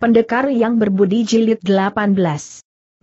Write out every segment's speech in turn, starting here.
Pendekar yang berbudi jilid 18.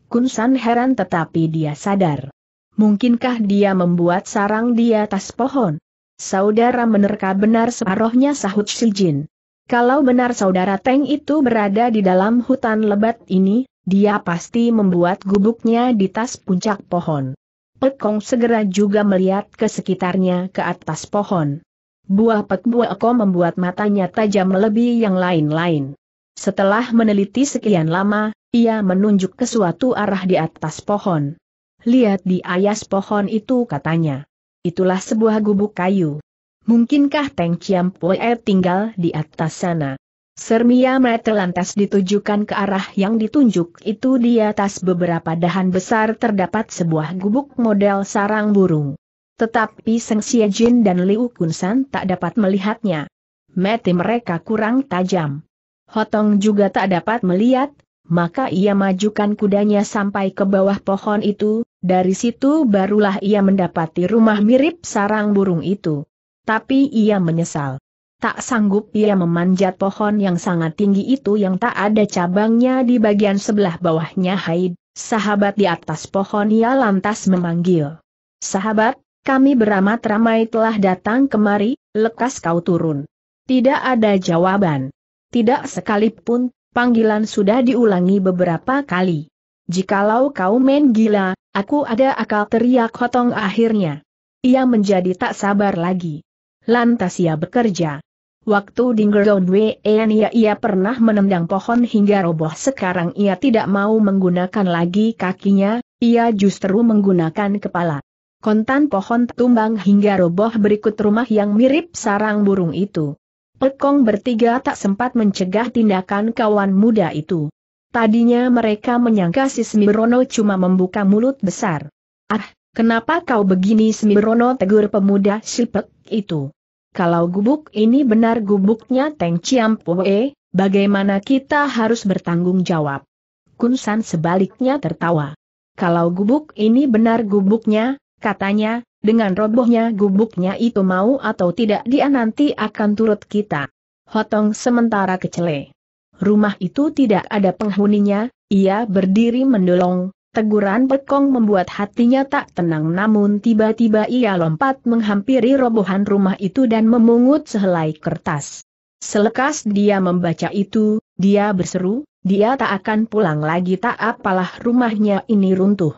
Kunsan heran tetapi dia sadar. Mungkinkah dia membuat sarang di atas pohon? Saudara menerka benar separohnya sahut si jin. Kalau benar saudara Teng itu berada di dalam hutan lebat ini, dia pasti membuat gubuknya di tas puncak pohon. Pekong segera juga melihat ke sekitarnya ke atas pohon. Buah pek buah membuat matanya tajam lebih yang lain-lain. Setelah meneliti sekian lama, ia menunjuk ke suatu arah di atas pohon. Lihat di ayas pohon itu katanya. Itulah sebuah gubuk kayu. Mungkinkah Teng Chiam Poe tinggal di atas sana? Sermia Mete lantas ditujukan ke arah yang ditunjuk itu di atas beberapa dahan besar terdapat sebuah gubuk model sarang burung. Tetapi Seng Xie Jin dan Liu Kunsan tak dapat melihatnya. Mete mereka kurang tajam. Hotong juga tak dapat melihat, maka ia majukan kudanya sampai ke bawah pohon itu, dari situ barulah ia mendapati rumah mirip sarang burung itu. Tapi ia menyesal. Tak sanggup ia memanjat pohon yang sangat tinggi itu yang tak ada cabangnya di bagian sebelah bawahnya Haid, sahabat di atas pohon ia lantas memanggil. Sahabat, kami beramat ramai telah datang kemari, lekas kau turun. Tidak ada jawaban. Tidak sekalipun, panggilan sudah diulangi beberapa kali. Jikalau kau main gila, aku ada akal teriak hotong akhirnya. Ia menjadi tak sabar lagi. Lantas ia bekerja. Waktu di Wen ia, ia pernah menendang pohon hingga roboh sekarang ia tidak mau menggunakan lagi kakinya, ia justru menggunakan kepala. Kontan pohon tumbang hingga roboh berikut rumah yang mirip sarang burung itu. Pekong bertiga tak sempat mencegah tindakan kawan muda itu. Tadinya mereka menyangka si Smirono cuma membuka mulut besar. Ah, kenapa kau begini Smirono tegur pemuda Sipek itu. Kalau gubuk ini benar gubuknya Teng Chiampoe, bagaimana kita harus bertanggung jawab? Kunsan sebaliknya tertawa. Kalau gubuk ini benar gubuknya, katanya, dengan robohnya gubuknya itu mau atau tidak dia nanti akan turut kita. Hotong sementara kecele. Rumah itu tidak ada penghuninya, ia berdiri mendolong, Teguran Pekong membuat hatinya tak tenang namun tiba-tiba ia lompat menghampiri robohan rumah itu dan memungut sehelai kertas. Selekas dia membaca itu, dia berseru, dia tak akan pulang lagi tak apalah rumahnya ini runtuh.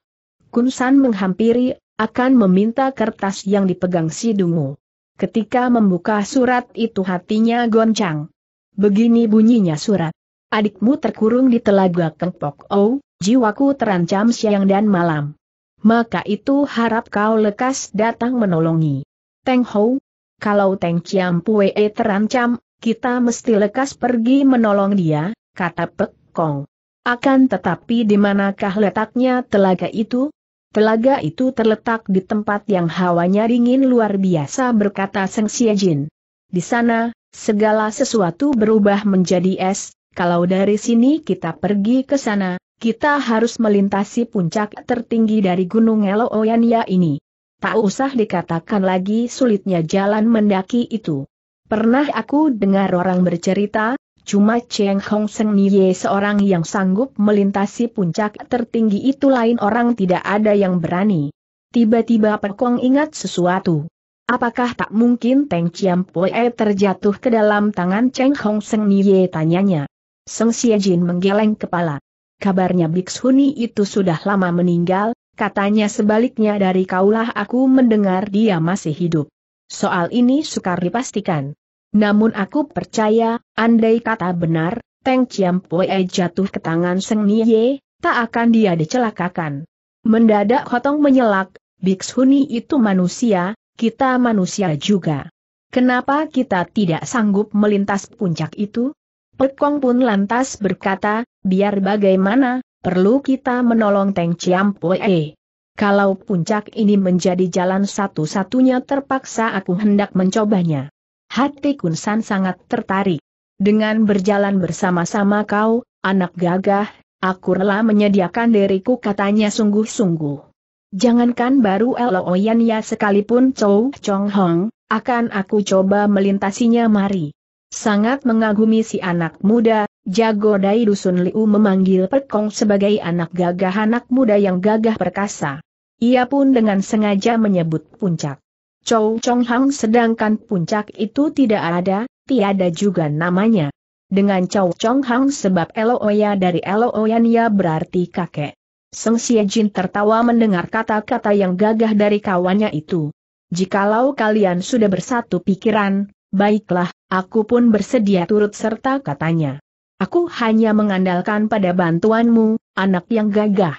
Kunsan menghampiri akan meminta kertas yang dipegang si Dungu. Ketika membuka surat itu hatinya goncang. Begini bunyinya surat. Adikmu terkurung di telaga Kengpok Oh, jiwaku terancam siang dan malam. Maka itu harap kau lekas datang menolongi. Teng Hou, kalau Teng Chiam Pue terancam, kita mesti lekas pergi menolong dia, kata Pek Kong. Akan tetapi di manakah letaknya telaga itu? Telaga itu terletak di tempat yang hawanya dingin luar biasa berkata Seng Jin. Di sana, segala sesuatu berubah menjadi es, kalau dari sini kita pergi ke sana, kita harus melintasi puncak tertinggi dari Gunung Elooyanya ini. Tak usah dikatakan lagi sulitnya jalan mendaki itu. Pernah aku dengar orang bercerita, Cuma Cheng Hong Seng Nye seorang yang sanggup melintasi puncak tertinggi itu lain orang tidak ada yang berani. Tiba-tiba Pekong ingat sesuatu. Apakah tak mungkin Teng Chiam Poe terjatuh ke dalam tangan Cheng Hong Seng Nye tanyanya. Seng Jin menggeleng kepala. Kabarnya Bixhuni itu sudah lama meninggal, katanya sebaliknya dari kaulah aku mendengar dia masih hidup. Soal ini sukar dipastikan. Namun aku percaya, andai kata benar, Teng Chiampue jatuh ke tangan Seng Nie, tak akan dia dicelakakan. Mendadak Hotong menyelak, Biksuni itu manusia, kita manusia juga. Kenapa kita tidak sanggup melintas puncak itu? Pekong pun lantas berkata, biar bagaimana, perlu kita menolong Teng Poe. Kalau puncak ini menjadi jalan satu-satunya terpaksa aku hendak mencobanya. Hati Kunsan sangat tertarik. Dengan berjalan bersama-sama kau, anak gagah, aku rela menyediakan diriku katanya sungguh-sungguh. Jangankan baru Elooyan ya sekalipun Chow Chong Hong, akan aku coba melintasinya mari. Sangat mengagumi si anak muda, jago dai dusun Liu memanggil Pekong sebagai anak gagah anak muda yang gagah perkasa. Ia pun dengan sengaja menyebut puncak. Chow Chong Hang sedangkan puncak itu tidak ada, tiada juga namanya. Dengan Chow Chong Hang sebab Oya dari ya berarti kakek. Seng Xie Jin tertawa mendengar kata-kata yang gagah dari kawannya itu. Jikalau kalian sudah bersatu pikiran, baiklah, aku pun bersedia turut serta katanya. Aku hanya mengandalkan pada bantuanmu, anak yang gagah.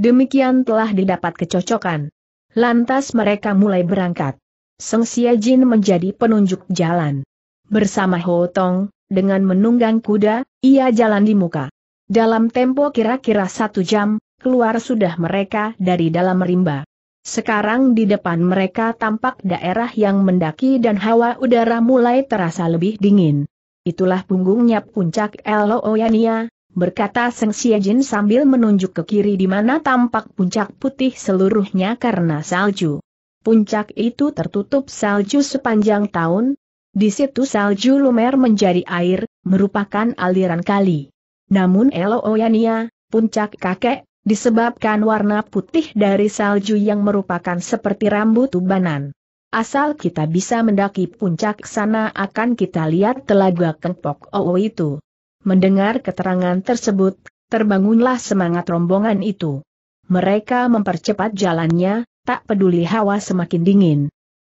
Demikian telah didapat kecocokan. Lantas mereka mulai berangkat. Seng Xia Jin menjadi penunjuk jalan. Bersama Ho Tong, dengan menunggang kuda, ia jalan di muka. Dalam tempo kira-kira satu jam, keluar sudah mereka dari dalam rimba. Sekarang di depan mereka tampak daerah yang mendaki dan hawa udara mulai terasa lebih dingin. Itulah punggungnya puncak Eloyania, berkata Seng Xiejin sambil menunjuk ke kiri di mana tampak puncak putih seluruhnya karena salju. Puncak itu tertutup salju sepanjang tahun, di situ salju lumer menjadi air, merupakan aliran kali. Namun Oyania, puncak kakek, disebabkan warna putih dari salju yang merupakan seperti rambut tubanan. Asal kita bisa mendaki puncak sana akan kita lihat telaga Kengpok Owo itu. Mendengar keterangan tersebut, terbangunlah semangat rombongan itu. Mereka mempercepat jalannya, tak peduli hawa semakin dingin.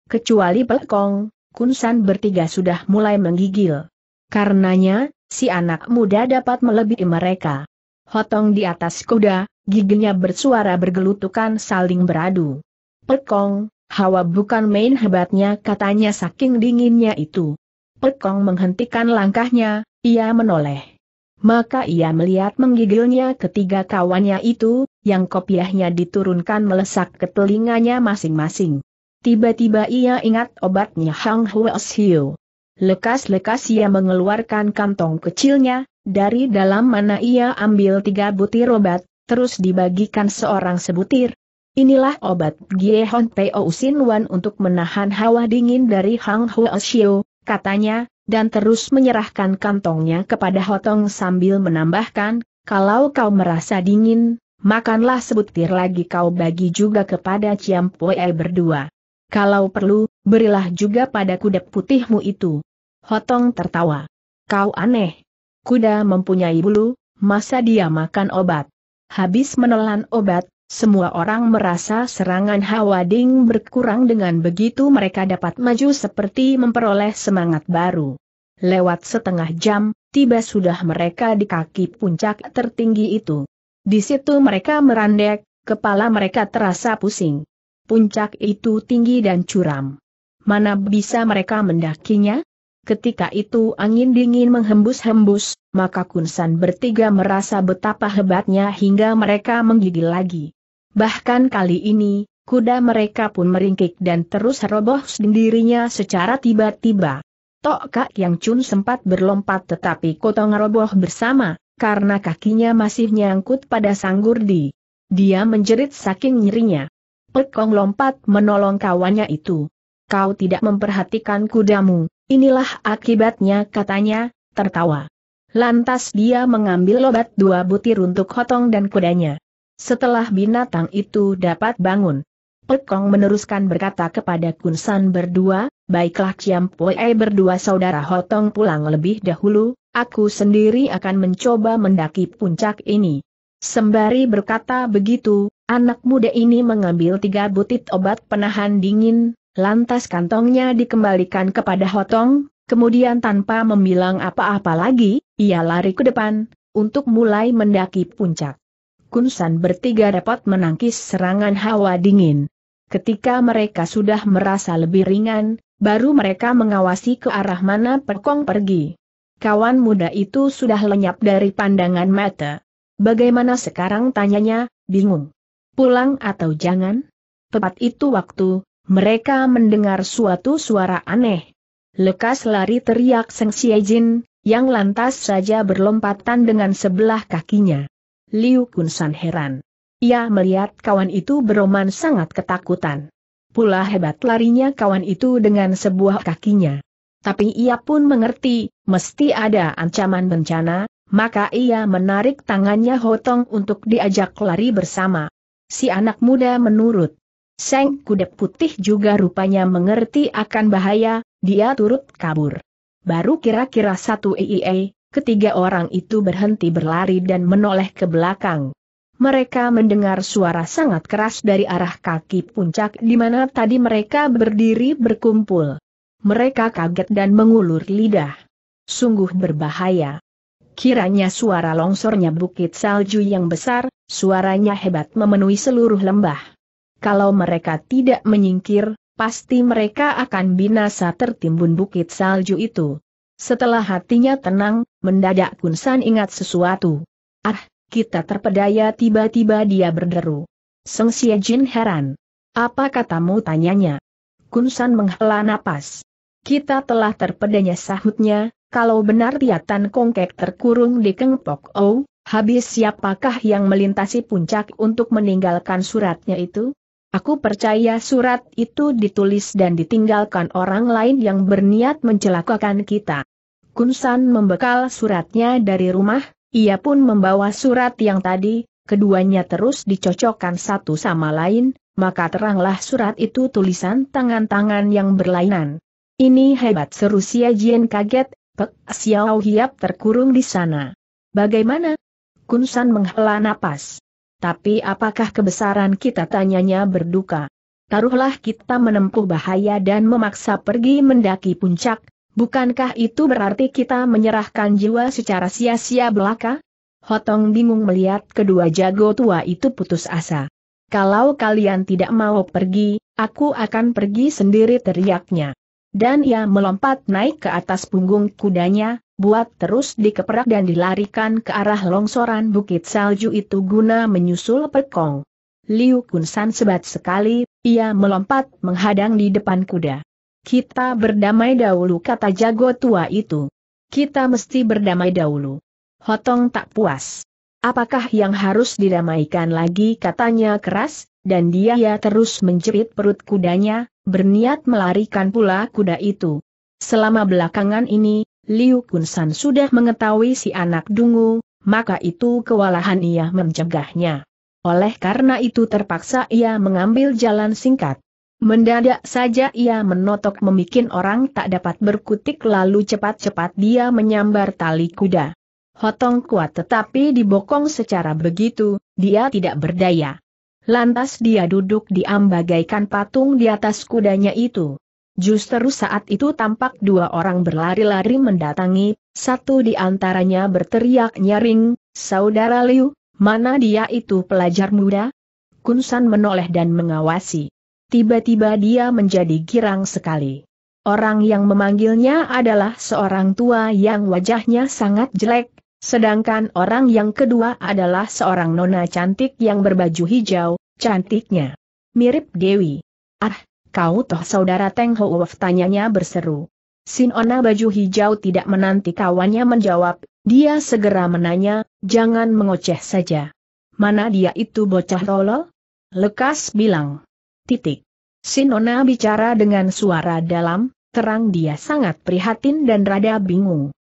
Kecuali Pelkong, Kunsan bertiga sudah mulai menggigil. Karenanya, si anak muda dapat melebihi mereka. Hotong di atas kuda, giginya bersuara bergelutukan saling beradu. Pekong, hawa bukan main hebatnya katanya saking dinginnya itu. Pekong menghentikan langkahnya, ia menoleh. Maka ia melihat menggigilnya ketiga kawannya itu, yang kopiahnya diturunkan melesak ke telinganya masing-masing. Tiba-tiba ia ingat obatnya Hang Huas Hiu. Lekas-lekas ia mengeluarkan kantong kecilnya, dari dalam mana ia ambil tiga butir obat, terus dibagikan seorang sebutir. Inilah obat Giehon Peo Sin Wan untuk menahan hawa dingin dari Hang Huo Xiu, katanya, dan terus menyerahkan kantongnya kepada Hotong sambil menambahkan, kalau kau merasa dingin, makanlah sebutir lagi kau bagi juga kepada Poe berdua. Kalau perlu, berilah juga pada kuda putihmu itu. Hotong tertawa. Kau aneh. Kuda mempunyai bulu, masa dia makan obat? Habis menelan obat, semua orang merasa serangan Hawa Ding berkurang dengan begitu mereka dapat maju seperti memperoleh semangat baru. Lewat setengah jam, tiba sudah mereka di kaki puncak tertinggi itu. Di situ mereka merandek, kepala mereka terasa pusing. Puncak itu tinggi dan curam. Mana bisa mereka mendakinya? Ketika itu angin dingin menghembus-hembus, maka Kunsan bertiga merasa betapa hebatnya hingga mereka menggigil lagi. Bahkan kali ini, kuda mereka pun meringkik dan terus roboh sendirinya secara tiba-tiba. Tok Kak Yang Chun sempat berlompat tetapi kotong roboh bersama, karena kakinya masih nyangkut pada sanggurdi. Dia menjerit saking nyerinya. Pekong lompat menolong kawannya itu. Kau tidak memperhatikan kudamu, inilah akibatnya katanya, tertawa. Lantas dia mengambil obat dua butir untuk hotong dan kudanya setelah binatang itu dapat bangun. Pekong meneruskan berkata kepada Kunsan berdua, baiklah Kiam berdua saudara Hotong pulang lebih dahulu, aku sendiri akan mencoba mendaki puncak ini. Sembari berkata begitu, anak muda ini mengambil tiga butit obat penahan dingin, lantas kantongnya dikembalikan kepada Hotong, kemudian tanpa membilang apa-apa lagi, ia lari ke depan, untuk mulai mendaki puncak. Kunsan bertiga dapat menangkis serangan hawa dingin. Ketika mereka sudah merasa lebih ringan, baru mereka mengawasi ke arah mana Pekong pergi. Kawan muda itu sudah lenyap dari pandangan mata. Bagaimana sekarang tanyanya, bingung. Pulang atau jangan? Tepat itu waktu, mereka mendengar suatu suara aneh. Lekas lari teriak Seng Jin, yang lantas saja berlompatan dengan sebelah kakinya. Liu Kunsan heran. Ia melihat kawan itu beroman sangat ketakutan. Pula hebat larinya kawan itu dengan sebuah kakinya. Tapi ia pun mengerti, mesti ada ancaman bencana, maka ia menarik tangannya Hotong untuk diajak lari bersama. Si anak muda menurut. Seng kuda putih juga rupanya mengerti akan bahaya, dia turut kabur. Baru kira-kira satu IIE, ketiga orang itu berhenti berlari dan menoleh ke belakang. Mereka mendengar suara sangat keras dari arah kaki puncak di mana tadi mereka berdiri berkumpul. Mereka kaget dan mengulur lidah. Sungguh berbahaya. Kiranya suara longsornya bukit salju yang besar, suaranya hebat memenuhi seluruh lembah. Kalau mereka tidak menyingkir, pasti mereka akan binasa tertimbun bukit salju itu. Setelah hatinya tenang, mendadak Kunsan ingat sesuatu. Ah, kita terpedaya tiba-tiba dia berderu. Seng Xie Jin heran. Apa katamu tanyanya? Kunsan menghela napas. Kita telah terpedaya sahutnya, kalau benar Tiatan Kongkek terkurung di Kengpok, Pok O, habis siapakah yang melintasi puncak untuk meninggalkan suratnya itu? Aku percaya surat itu ditulis dan ditinggalkan orang lain yang berniat mencelakakan kita. Kunsan membekal suratnya dari rumah, ia pun membawa surat yang tadi, keduanya terus dicocokkan satu sama lain, maka teranglah surat itu tulisan tangan-tangan yang berlainan. Ini hebat seru Xia Jian kaget, Pek Xiao Hiap terkurung di sana. Bagaimana? Kunsan menghela napas. Tapi apakah kebesaran kita tanyanya berduka? Taruhlah kita menempuh bahaya dan memaksa pergi mendaki puncak, bukankah itu berarti kita menyerahkan jiwa secara sia-sia belaka? Hotong bingung melihat kedua jago tua itu putus asa. Kalau kalian tidak mau pergi, aku akan pergi sendiri teriaknya. Dan ia melompat naik ke atas punggung kudanya, buat terus dikeperak dan dilarikan ke arah longsoran bukit salju itu guna menyusul pekong. Liu Kunsan sebat sekali, ia melompat menghadang di depan kuda. Kita berdamai dahulu kata jago tua itu. Kita mesti berdamai dahulu. Hotong tak puas. Apakah yang harus didamaikan lagi katanya keras, dan dia ya terus menjerit perut kudanya, berniat melarikan pula kuda itu. Selama belakangan ini, Liu Kunsan sudah mengetahui si anak dungu, maka itu kewalahan ia mencegahnya. Oleh karena itu terpaksa ia mengambil jalan singkat. Mendadak saja ia menotok memikin orang tak dapat berkutik lalu cepat-cepat dia menyambar tali kuda. Hotong kuat tetapi dibokong secara begitu, dia tidak berdaya. Lantas dia duduk diambagaikan patung di atas kudanya itu. Justru saat itu tampak dua orang berlari-lari mendatangi, satu di antaranya berteriak nyaring, Saudara Liu, mana dia itu pelajar muda? Kunsan menoleh dan mengawasi. Tiba-tiba dia menjadi girang sekali. Orang yang memanggilnya adalah seorang tua yang wajahnya sangat jelek, sedangkan orang yang kedua adalah seorang nona cantik yang berbaju hijau, cantiknya mirip Dewi. Ah, Kau toh saudara Teng Houwef tanyanya berseru. Sinona baju hijau tidak menanti kawannya menjawab, dia segera menanya, jangan mengoceh saja. Mana dia itu bocah tolol? Lekas bilang. Titik. Sinona bicara dengan suara dalam, terang dia sangat prihatin dan rada bingung.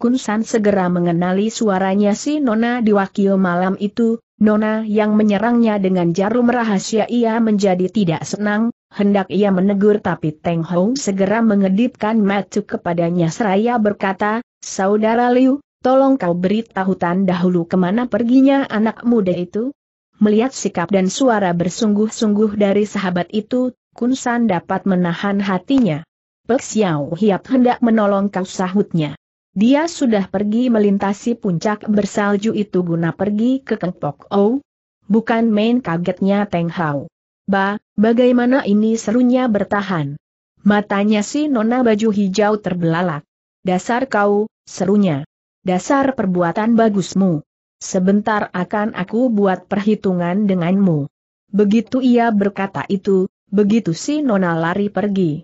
Kunsan segera mengenali suaranya si Nona di Wakio malam itu, Nona yang menyerangnya dengan jarum rahasia ia menjadi tidak senang, hendak ia menegur tapi Teng Hong segera mengedipkan matuk kepadanya seraya berkata, Saudara Liu, tolong kau beritahutan tan dahulu kemana perginya anak muda itu? Melihat sikap dan suara bersungguh-sungguh dari sahabat itu, Kunsan dapat menahan hatinya. Pek Xiao Hiap hendak menolong kau sahutnya. Dia sudah pergi melintasi puncak bersalju itu guna pergi ke Kengpok Oh, Bukan main kagetnya Teng Hao. Ba, bagaimana ini serunya bertahan? Matanya si nona baju hijau terbelalak. Dasar kau, serunya. Dasar perbuatan bagusmu. Sebentar akan aku buat perhitungan denganmu. Begitu ia berkata itu, begitu si nona lari pergi.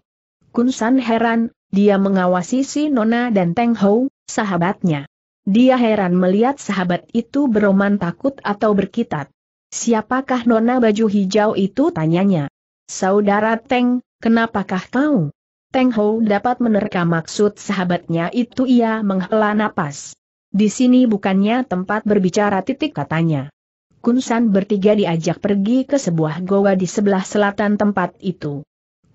Kunsan heran, dia mengawasi si Nona dan Teng Hou, sahabatnya. Dia heran melihat sahabat itu beroman takut atau berkitat. Siapakah Nona baju hijau itu tanyanya. Saudara Teng, kenapakah kau? Teng Hou dapat menerka maksud sahabatnya itu ia menghela napas. Di sini bukannya tempat berbicara titik katanya. Kunsan bertiga diajak pergi ke sebuah goa di sebelah selatan tempat itu.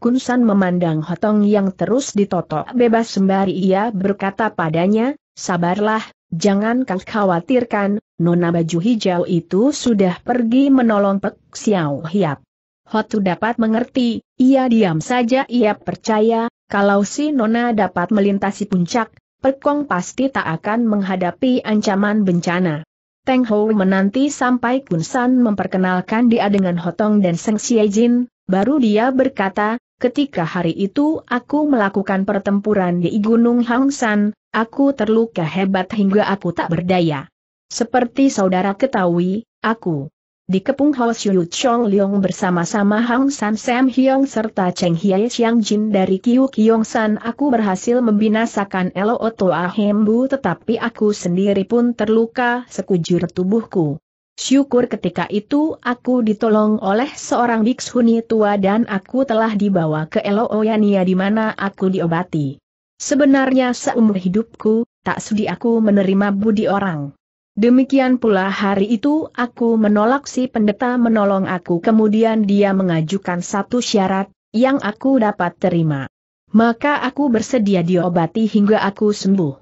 Kunsan memandang Hotong yang terus ditotok bebas sembari ia berkata padanya, sabarlah, jangan kau khawatirkan, nona baju hijau itu sudah pergi menolong Pek Xiao Hiap. Hotu dapat mengerti, ia diam saja ia percaya, kalau si nona dapat melintasi puncak, Pekong pasti tak akan menghadapi ancaman bencana. Teng Ho menanti sampai Kunsan memperkenalkan dia dengan Hotong dan Seng Jin, baru dia berkata, Ketika hari itu aku melakukan pertempuran di Gunung Hangsan, aku terluka hebat hingga aku tak berdaya. Seperti saudara ketahui, aku dikepung Ho Xiu Chong Leong bersama-sama Hang San Sam Hyong serta Cheng Hye Xiang Jin dari Kiu Kiong San aku berhasil membinasakan Elo Ahem Hembu tetapi aku sendiri pun terluka sekujur tubuhku. Syukur ketika itu aku ditolong oleh seorang biksuni tua dan aku telah dibawa ke Elooyania di mana aku diobati. Sebenarnya seumur hidupku, tak sudi aku menerima budi orang. Demikian pula hari itu aku menolak si pendeta menolong aku kemudian dia mengajukan satu syarat, yang aku dapat terima. Maka aku bersedia diobati hingga aku sembuh.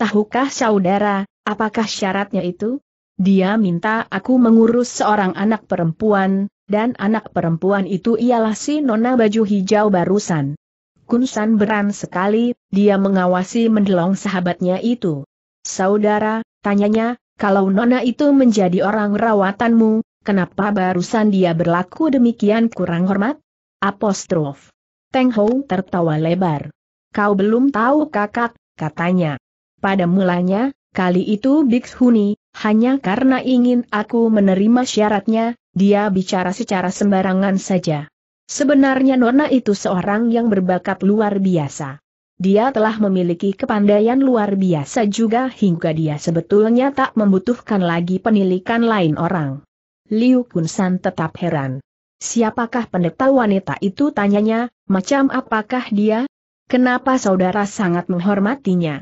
Tahukah saudara, apakah syaratnya itu? Dia minta aku mengurus seorang anak perempuan, dan anak perempuan itu ialah si nona baju hijau barusan. Kunsan beran sekali, dia mengawasi mendelong sahabatnya itu. Saudara, tanyanya, kalau nona itu menjadi orang rawatanmu, kenapa barusan dia berlaku demikian kurang hormat? Apostrof. Teng Hou tertawa lebar. Kau belum tahu kakak, katanya. Pada mulanya, Kali itu Huni hanya karena ingin aku menerima syaratnya, dia bicara secara sembarangan saja. Sebenarnya Nona itu seorang yang berbakat luar biasa. Dia telah memiliki kepandaian luar biasa juga hingga dia sebetulnya tak membutuhkan lagi penilikan lain orang. Liu Kunsan tetap heran. Siapakah pendeta wanita itu tanyanya, macam apakah dia? Kenapa saudara sangat menghormatinya?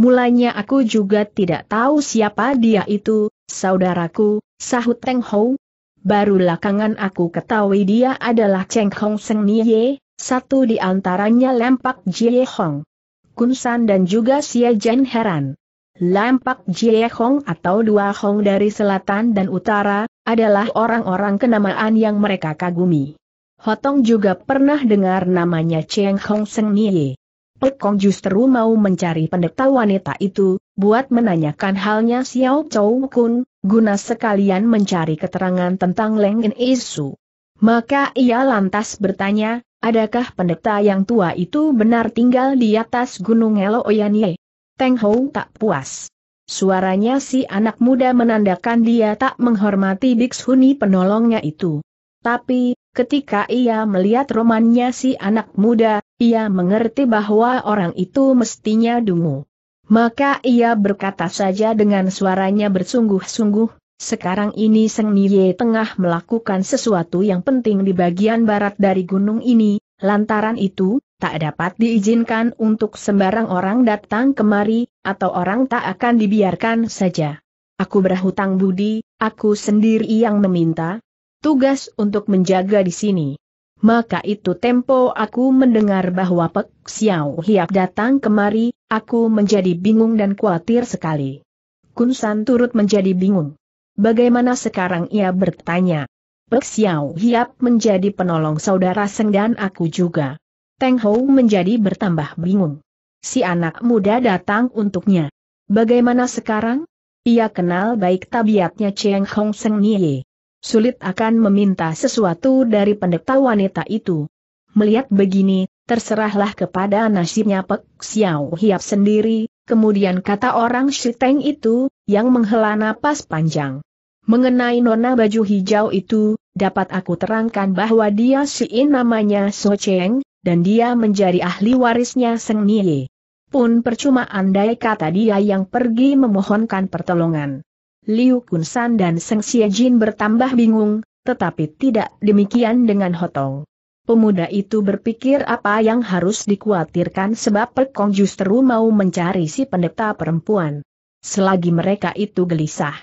Mulanya aku juga tidak tahu siapa dia itu, saudaraku, sahut Teng Hou. Baru belakangan aku ketahui dia adalah Cheng Hong Seng Nie, satu di antaranya Lempak Jie Hong. Kunsan dan juga Xie Jen heran. Lampak Jie Hong atau dua Hong dari selatan dan utara, adalah orang-orang kenamaan yang mereka kagumi. Hotong juga pernah dengar namanya Cheng Hong Seng Nie. Pekong justru mau mencari pendeta wanita itu, buat menanyakan halnya Xiao Chou Kun, guna sekalian mencari keterangan tentang Leng In Isu. Maka ia lantas bertanya, adakah pendeta yang tua itu benar tinggal di atas Gunung Oyanye? Teng Hou tak puas. Suaranya si anak muda menandakan dia tak menghormati Bikshuni penolongnya itu. Tapi, ketika ia melihat romannya si anak muda, ia mengerti bahwa orang itu mestinya dungu. Maka ia berkata saja dengan suaranya bersungguh-sungguh, sekarang ini Seng Nye tengah melakukan sesuatu yang penting di bagian barat dari gunung ini, lantaran itu, tak dapat diizinkan untuk sembarang orang datang kemari, atau orang tak akan dibiarkan saja. Aku berhutang budi, aku sendiri yang meminta tugas untuk menjaga di sini maka itu tempo aku mendengar bahwa Pek Xiao Hiap datang kemari, aku menjadi bingung dan khawatir sekali. Kunsan turut menjadi bingung. Bagaimana sekarang ia bertanya? Pek Xiao Hiap menjadi penolong saudara Seng dan aku juga. Teng Hou menjadi bertambah bingung. Si anak muda datang untuknya. Bagaimana sekarang? Ia kenal baik tabiatnya Cheng Hong Seng Nie sulit akan meminta sesuatu dari pendeta wanita itu. Melihat begini, terserahlah kepada nasibnya Pek Xiao Hiap sendiri, kemudian kata orang Shiteng itu, yang menghela napas panjang. Mengenai nona baju hijau itu, dapat aku terangkan bahwa dia Siin namanya So Cheng, dan dia menjadi ahli warisnya Seng Nie. Pun percuma andai kata dia yang pergi memohonkan pertolongan. Liu Kunsan dan Seng Jin bertambah bingung, tetapi tidak demikian dengan Hotong. Pemuda itu berpikir apa yang harus dikhawatirkan sebab Pekong justru mau mencari si pendeta perempuan. Selagi mereka itu gelisah.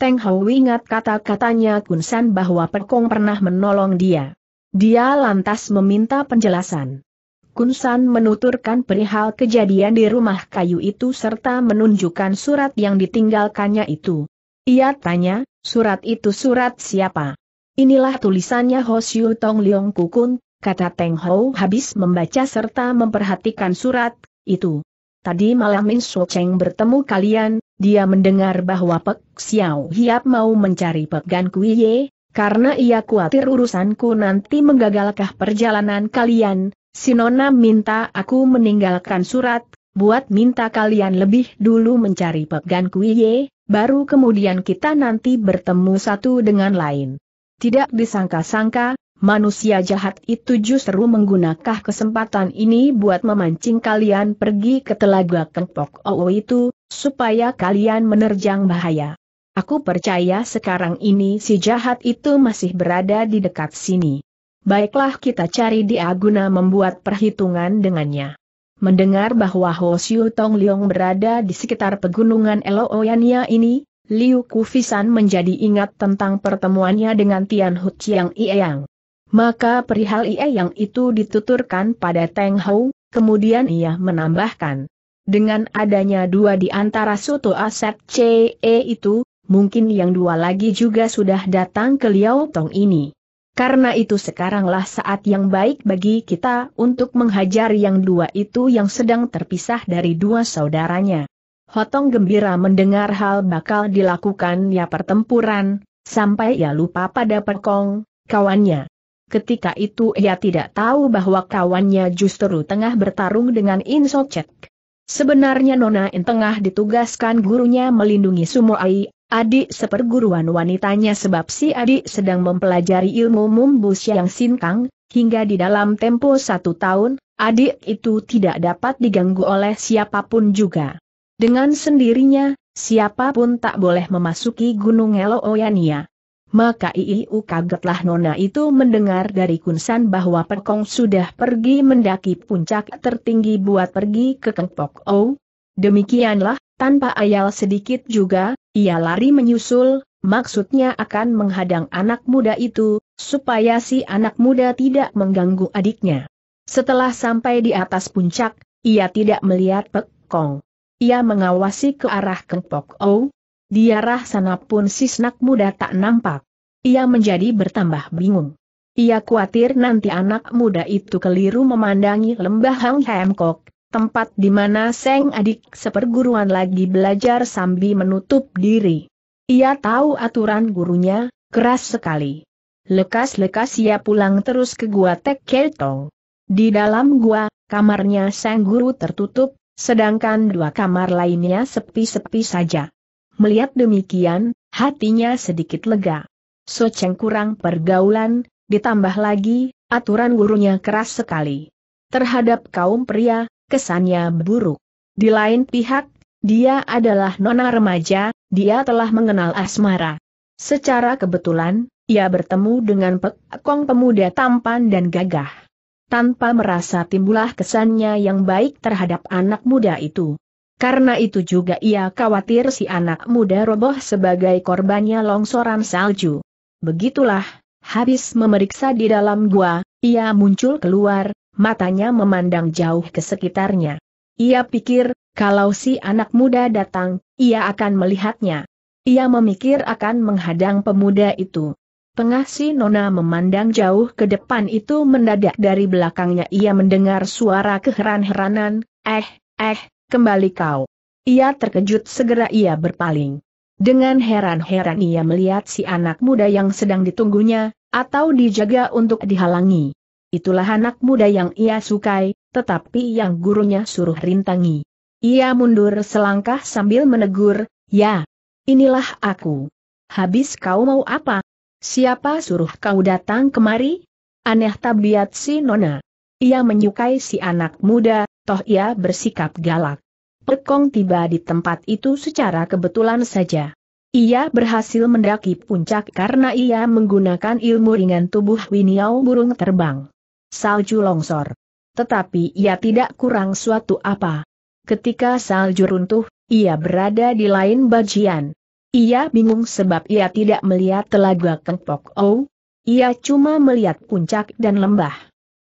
Teng Hou ingat kata-katanya Kunsan bahwa Pekong pernah menolong dia. Dia lantas meminta penjelasan. Kunsan menuturkan perihal kejadian di rumah kayu itu serta menunjukkan surat yang ditinggalkannya itu. Ia tanya, surat itu surat siapa? Inilah tulisannya Hosyu Tong Leong Kukun, kata Teng Ho habis membaca serta memperhatikan surat, itu. Tadi malam Min So Cheng bertemu kalian, dia mendengar bahwa Pek Xiao Hiap mau mencari Pek Gan Ye, karena ia khawatir urusanku nanti menggagalkah perjalanan kalian, Sinona minta aku meninggalkan surat, buat minta kalian lebih dulu mencari Pek Gan Ye, baru kemudian kita nanti bertemu satu dengan lain. Tidak disangka-sangka, manusia jahat itu justru menggunakan kesempatan ini buat memancing kalian pergi ke telaga Kempok Owo itu, supaya kalian menerjang bahaya. Aku percaya sekarang ini si jahat itu masih berada di dekat sini. Baiklah kita cari dia guna membuat perhitungan dengannya. Mendengar bahwa Ho Siu Tong Leong berada di sekitar pegunungan Elooyania ini, Liu Kufisan menjadi ingat tentang pertemuannya dengan Tian Hu Chiang Ieyang. Maka perihal Ieyang itu dituturkan pada Teng Hou, kemudian ia menambahkan. Dengan adanya dua di antara Soto aset CE itu, mungkin yang dua lagi juga sudah datang ke Liao Tong ini. Karena itu sekaranglah saat yang baik bagi kita untuk menghajar yang dua itu yang sedang terpisah dari dua saudaranya. Hotong gembira mendengar hal bakal dilakukan dilakukannya pertempuran, sampai ia lupa pada Perkong, kawannya. Ketika itu ia tidak tahu bahwa kawannya justru tengah bertarung dengan Insocek. Sebenarnya Nona In tengah ditugaskan gurunya melindungi Sumoai, adik seperguruan wanitanya sebab si adik sedang mempelajari ilmu mumbus yang sinkang, hingga di dalam tempo satu tahun, adik itu tidak dapat diganggu oleh siapapun juga. Dengan sendirinya, siapapun tak boleh memasuki Gunung Elooyania. Maka Iiu kagetlah Nona itu mendengar dari Kunsan bahwa Perkong sudah pergi mendaki puncak tertinggi buat pergi ke Kengpok O. Demikianlah, tanpa ayal sedikit juga, ia lari menyusul, maksudnya akan menghadang anak muda itu, supaya si anak muda tidak mengganggu adiknya. Setelah sampai di atas puncak, ia tidak melihat Pek Kong. Ia mengawasi ke arah Keng Pok Ou. Di arah sana pun si anak muda tak nampak. Ia menjadi bertambah bingung. Ia khawatir nanti anak muda itu keliru memandangi lembah Hang Hem Kok, tempat di mana Seng adik seperguruan lagi belajar sambil menutup diri. Ia tahu aturan gurunya, keras sekali. Lekas-lekas ia pulang terus ke gua Tek Keltong. Di dalam gua, kamarnya Seng Guru tertutup, sedangkan dua kamar lainnya sepi-sepi saja. Melihat demikian, hatinya sedikit lega. So Cheng kurang pergaulan, ditambah lagi, aturan gurunya keras sekali. Terhadap kaum pria, kesannya buruk. Di lain pihak, dia adalah nona remaja, dia telah mengenal asmara. Secara kebetulan, ia bertemu dengan pekong pemuda tampan dan gagah. Tanpa merasa timbulah kesannya yang baik terhadap anak muda itu. Karena itu juga ia khawatir si anak muda roboh sebagai korbannya longsoran salju. Begitulah, habis memeriksa di dalam gua, ia muncul keluar, matanya memandang jauh ke sekitarnya. Ia pikir, kalau si anak muda datang, ia akan melihatnya. Ia memikir akan menghadang pemuda itu. Pengasih Nona memandang jauh ke depan itu mendadak dari belakangnya ia mendengar suara keheran-heranan, eh, eh, kembali kau. Ia terkejut segera ia berpaling. Dengan heran-heran ia melihat si anak muda yang sedang ditunggunya, atau dijaga untuk dihalangi. Itulah anak muda yang ia sukai, tetapi yang gurunya suruh rintangi. Ia mundur selangkah sambil menegur, ya, inilah aku. Habis kau mau apa? Siapa suruh kau datang kemari? Aneh tabiat si Nona. Ia menyukai si anak muda, toh ia bersikap galak. Pekong tiba di tempat itu secara kebetulan saja. Ia berhasil mendaki puncak karena ia menggunakan ilmu ringan tubuh Winiau burung terbang salju longsor. Tetapi ia tidak kurang suatu apa. Ketika salju runtuh, ia berada di lain bagian. Ia bingung sebab ia tidak melihat telaga Kengpok O. Ia cuma melihat puncak dan lembah.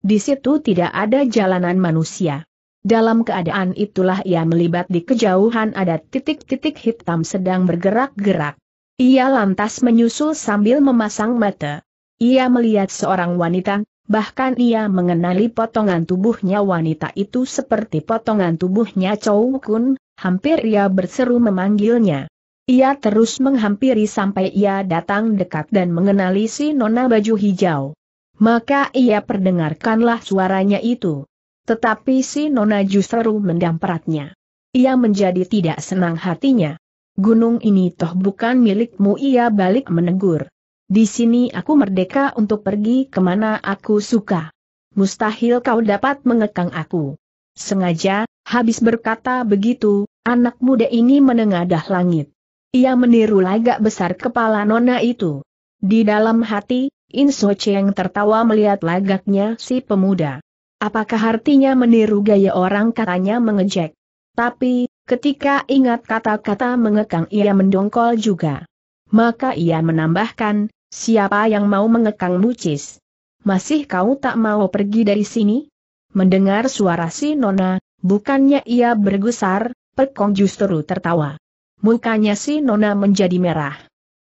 Di situ tidak ada jalanan manusia. Dalam keadaan itulah ia melibat di kejauhan ada titik-titik hitam sedang bergerak-gerak. Ia lantas menyusul sambil memasang mata. Ia melihat seorang wanita, Bahkan ia mengenali potongan tubuhnya wanita itu seperti potongan tubuhnya Chow Kun, hampir ia berseru memanggilnya. Ia terus menghampiri sampai ia datang dekat dan mengenali si nona baju hijau. Maka ia perdengarkanlah suaranya itu. Tetapi si nona justru mendampratnya. Ia menjadi tidak senang hatinya. Gunung ini toh bukan milikmu ia balik menegur. Di sini aku merdeka untuk pergi kemana aku suka. Mustahil kau dapat mengekang aku. Sengaja, habis berkata begitu, anak muda ini menengadah langit. Ia meniru lagak besar kepala nona itu. Di dalam hati, Inso Cheng tertawa melihat lagaknya si pemuda. Apakah artinya meniru gaya orang katanya mengejek? Tapi, ketika ingat kata-kata mengekang ia mendongkol juga. Maka ia menambahkan, Siapa yang mau mengekang Mucis? Masih kau tak mau pergi dari sini? Mendengar suara si Nona, bukannya ia bergusar, Pekong justru tertawa. Mukanya si Nona menjadi merah.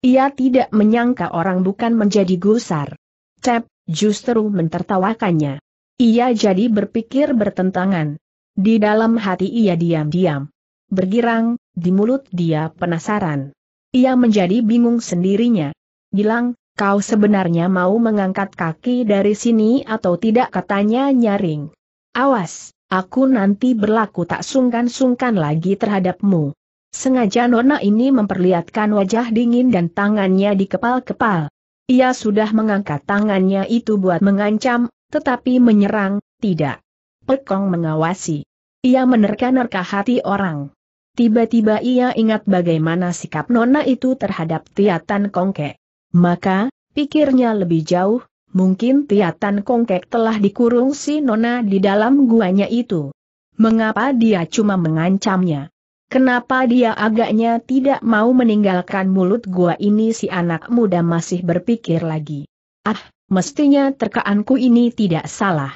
Ia tidak menyangka orang bukan menjadi gusar. Cep, justru mentertawakannya. Ia jadi berpikir bertentangan. Di dalam hati ia diam-diam. Bergirang, di mulut dia penasaran. Ia menjadi bingung sendirinya bilang, kau sebenarnya mau mengangkat kaki dari sini atau tidak katanya nyaring. Awas, aku nanti berlaku tak sungkan-sungkan lagi terhadapmu. Sengaja nona ini memperlihatkan wajah dingin dan tangannya di kepal kepal Ia sudah mengangkat tangannya itu buat mengancam, tetapi menyerang, tidak. Pekong mengawasi. Ia menerka-nerka hati orang. Tiba-tiba ia ingat bagaimana sikap Nona itu terhadap Tiatan Kongke. Maka, pikirnya lebih jauh, mungkin Tiatan Kongkek telah dikurung si Nona di dalam guanya itu. Mengapa dia cuma mengancamnya? Kenapa dia agaknya tidak mau meninggalkan mulut gua ini si anak muda masih berpikir lagi. Ah, mestinya terkaanku ini tidak salah.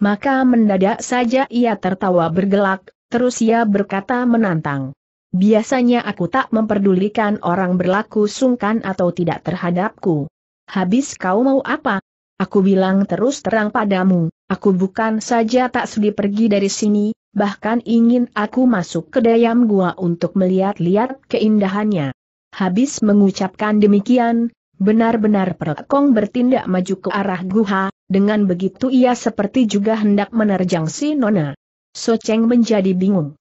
Maka mendadak saja ia tertawa bergelak, terus ia berkata menantang. Biasanya aku tak memperdulikan orang berlaku sungkan atau tidak terhadapku. Habis kau mau apa? Aku bilang terus terang padamu, aku bukan saja tak sudi pergi dari sini, bahkan ingin aku masuk ke dayam gua untuk melihat-lihat keindahannya. Habis mengucapkan demikian, benar-benar perkong bertindak maju ke arah Guha, dengan begitu ia seperti juga hendak menerjang si Nona. Soceng menjadi bingung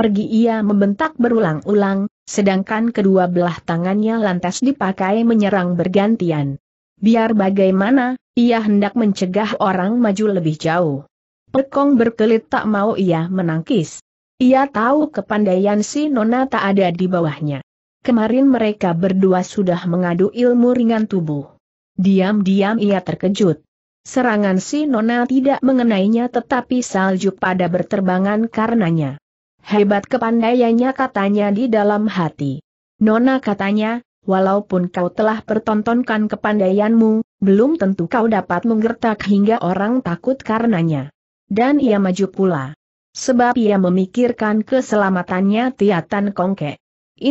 pergi ia membentak berulang-ulang, sedangkan kedua belah tangannya lantas dipakai menyerang bergantian. Biar bagaimana, ia hendak mencegah orang maju lebih jauh. Pekong berkelit tak mau ia menangkis. Ia tahu kepandaian si Nona tak ada di bawahnya. Kemarin mereka berdua sudah mengadu ilmu ringan tubuh. Diam-diam ia terkejut. Serangan si Nona tidak mengenainya tetapi salju pada berterbangan karenanya. Hebat kepandaiannya katanya di dalam hati. Nona katanya, walaupun kau telah pertontonkan kepandaianmu, belum tentu kau dapat menggertak hingga orang takut karenanya. Dan ia maju pula. Sebab ia memikirkan keselamatannya Tiatan Kongke.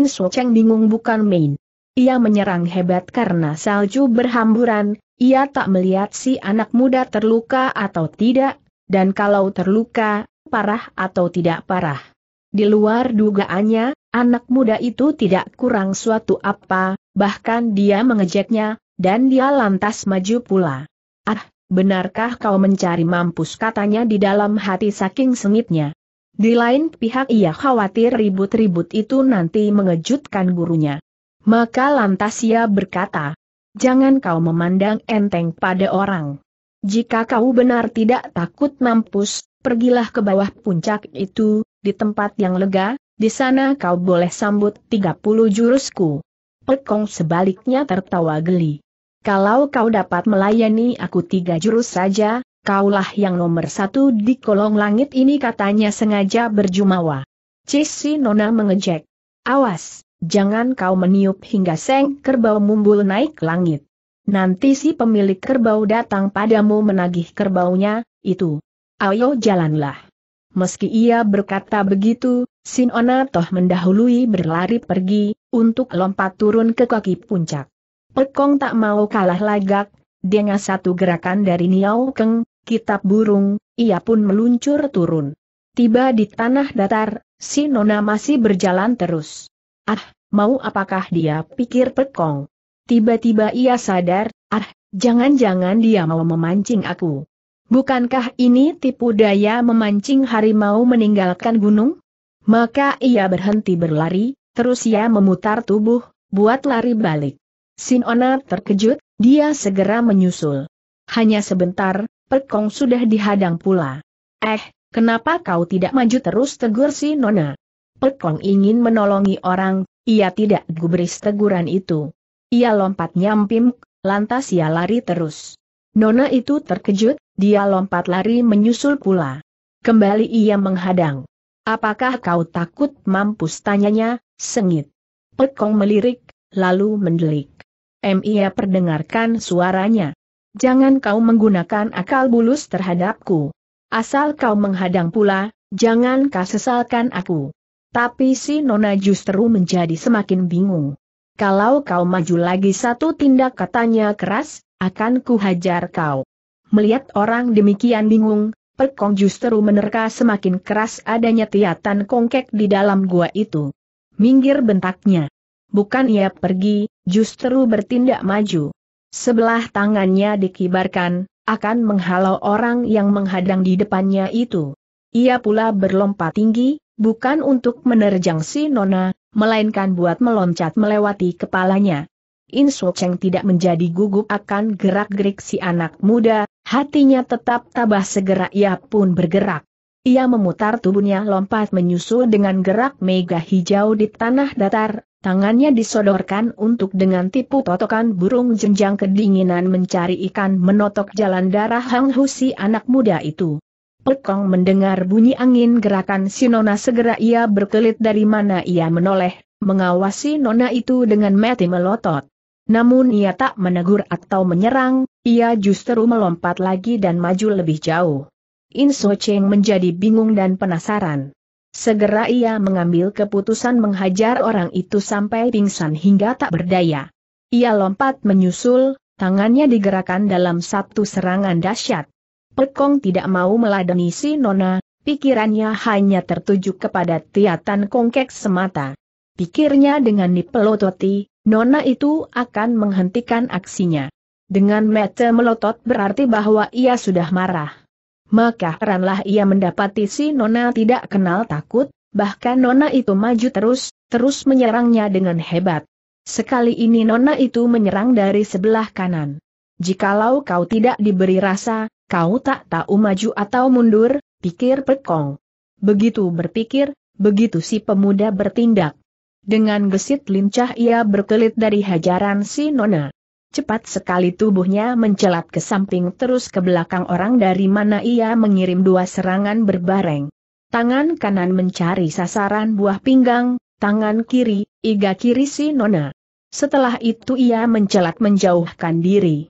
Su Cheng bingung bukan main. Ia menyerang hebat karena salju berhamburan, ia tak melihat si anak muda terluka atau tidak, dan kalau terluka, parah atau tidak parah. Di luar dugaannya, anak muda itu tidak kurang suatu apa, bahkan dia mengejeknya, dan dia lantas maju pula. Ah, benarkah kau mencari mampus katanya di dalam hati saking sengitnya. Di lain pihak ia khawatir ribut-ribut itu nanti mengejutkan gurunya. Maka lantas ia berkata, jangan kau memandang enteng pada orang. Jika kau benar tidak takut mampus, pergilah ke bawah puncak itu, di tempat yang lega, di sana kau boleh sambut 30 jurusku. Pekong sebaliknya tertawa geli. Kalau kau dapat melayani aku tiga jurus saja, kaulah yang nomor satu di kolong langit ini katanya sengaja berjumawa. Cisi Nona mengejek. Awas, jangan kau meniup hingga seng kerbau mumbul naik langit. Nanti si pemilik kerbau datang padamu menagih kerbaunya, itu. Ayo jalanlah. Meski ia berkata begitu, Sinona toh mendahului berlari pergi, untuk lompat turun ke kaki puncak. Pekong tak mau kalah lagak, dengan satu gerakan dari Niau Keng, kitab burung, ia pun meluncur turun. Tiba di tanah datar, Sinona masih berjalan terus. Ah, mau apakah dia pikir Pekong? Tiba-tiba ia sadar, ah, jangan-jangan dia mau memancing aku. Bukankah ini tipu daya memancing harimau meninggalkan gunung? Maka ia berhenti berlari, terus ia memutar tubuh, buat lari balik. Sinona terkejut, dia segera menyusul. Hanya sebentar, perkong sudah dihadang pula. Eh, kenapa kau tidak maju terus tegur si Nona? Perkong ingin menolongi orang, ia tidak gubris teguran itu. Ia lompat nyampim, lantas ia lari terus. Nona itu terkejut, dia lompat lari menyusul pula. Kembali ia menghadang. Apakah kau takut mampus tanyanya, sengit. Pekong melirik, lalu mendelik. Mia perdengarkan suaranya. Jangan kau menggunakan akal bulus terhadapku. Asal kau menghadang pula, jangan kau sesalkan aku. Tapi si Nona justru menjadi semakin bingung. Kalau kau maju lagi satu tindak katanya keras, akan kuhajar kau. Melihat orang demikian bingung, Pekong justru menerka semakin keras adanya tiatan kongkek di dalam gua itu. Minggir bentaknya. Bukan ia pergi, justru bertindak maju. Sebelah tangannya dikibarkan, akan menghalau orang yang menghadang di depannya itu. Ia pula berlompat tinggi, bukan untuk menerjang si Nona, melainkan buat meloncat melewati kepalanya. Insu Cheng tidak menjadi gugup akan gerak-gerik si anak muda, hatinya tetap tabah segera ia pun bergerak. Ia memutar tubuhnya lompat menyusul dengan gerak mega hijau di tanah datar, tangannya disodorkan untuk dengan tipu totokan burung jenjang kedinginan mencari ikan menotok jalan darah Hang Husi anak muda itu. Pekong mendengar bunyi angin gerakan si Nona segera ia berkelit dari mana ia menoleh mengawasi nona itu dengan mati melotot. Namun ia tak menegur atau menyerang, ia justru melompat lagi dan maju lebih jauh. In So Cheng menjadi bingung dan penasaran. Segera ia mengambil keputusan menghajar orang itu sampai pingsan hingga tak berdaya. Ia lompat menyusul, tangannya digerakkan dalam satu serangan dahsyat. Pekong tidak mau meladeni si Nona, pikirannya hanya tertuju kepada Tiatan Kongkek semata. Pikirnya dengan dipelototi, Nona itu akan menghentikan aksinya. Dengan mata melotot berarti bahwa ia sudah marah. Maka heranlah ia mendapati si Nona tidak kenal takut, bahkan Nona itu maju terus, terus menyerangnya dengan hebat. Sekali ini Nona itu menyerang dari sebelah kanan. Jikalau kau tidak diberi rasa, kau tak tahu maju atau mundur, pikir Pekong. Begitu berpikir, begitu si pemuda bertindak. Dengan gesit lincah ia berkelit dari hajaran si Nona. Cepat sekali tubuhnya mencelat ke samping terus ke belakang orang dari mana ia mengirim dua serangan berbareng. Tangan kanan mencari sasaran buah pinggang, tangan kiri, iga kiri si Nona. Setelah itu ia mencelat menjauhkan diri.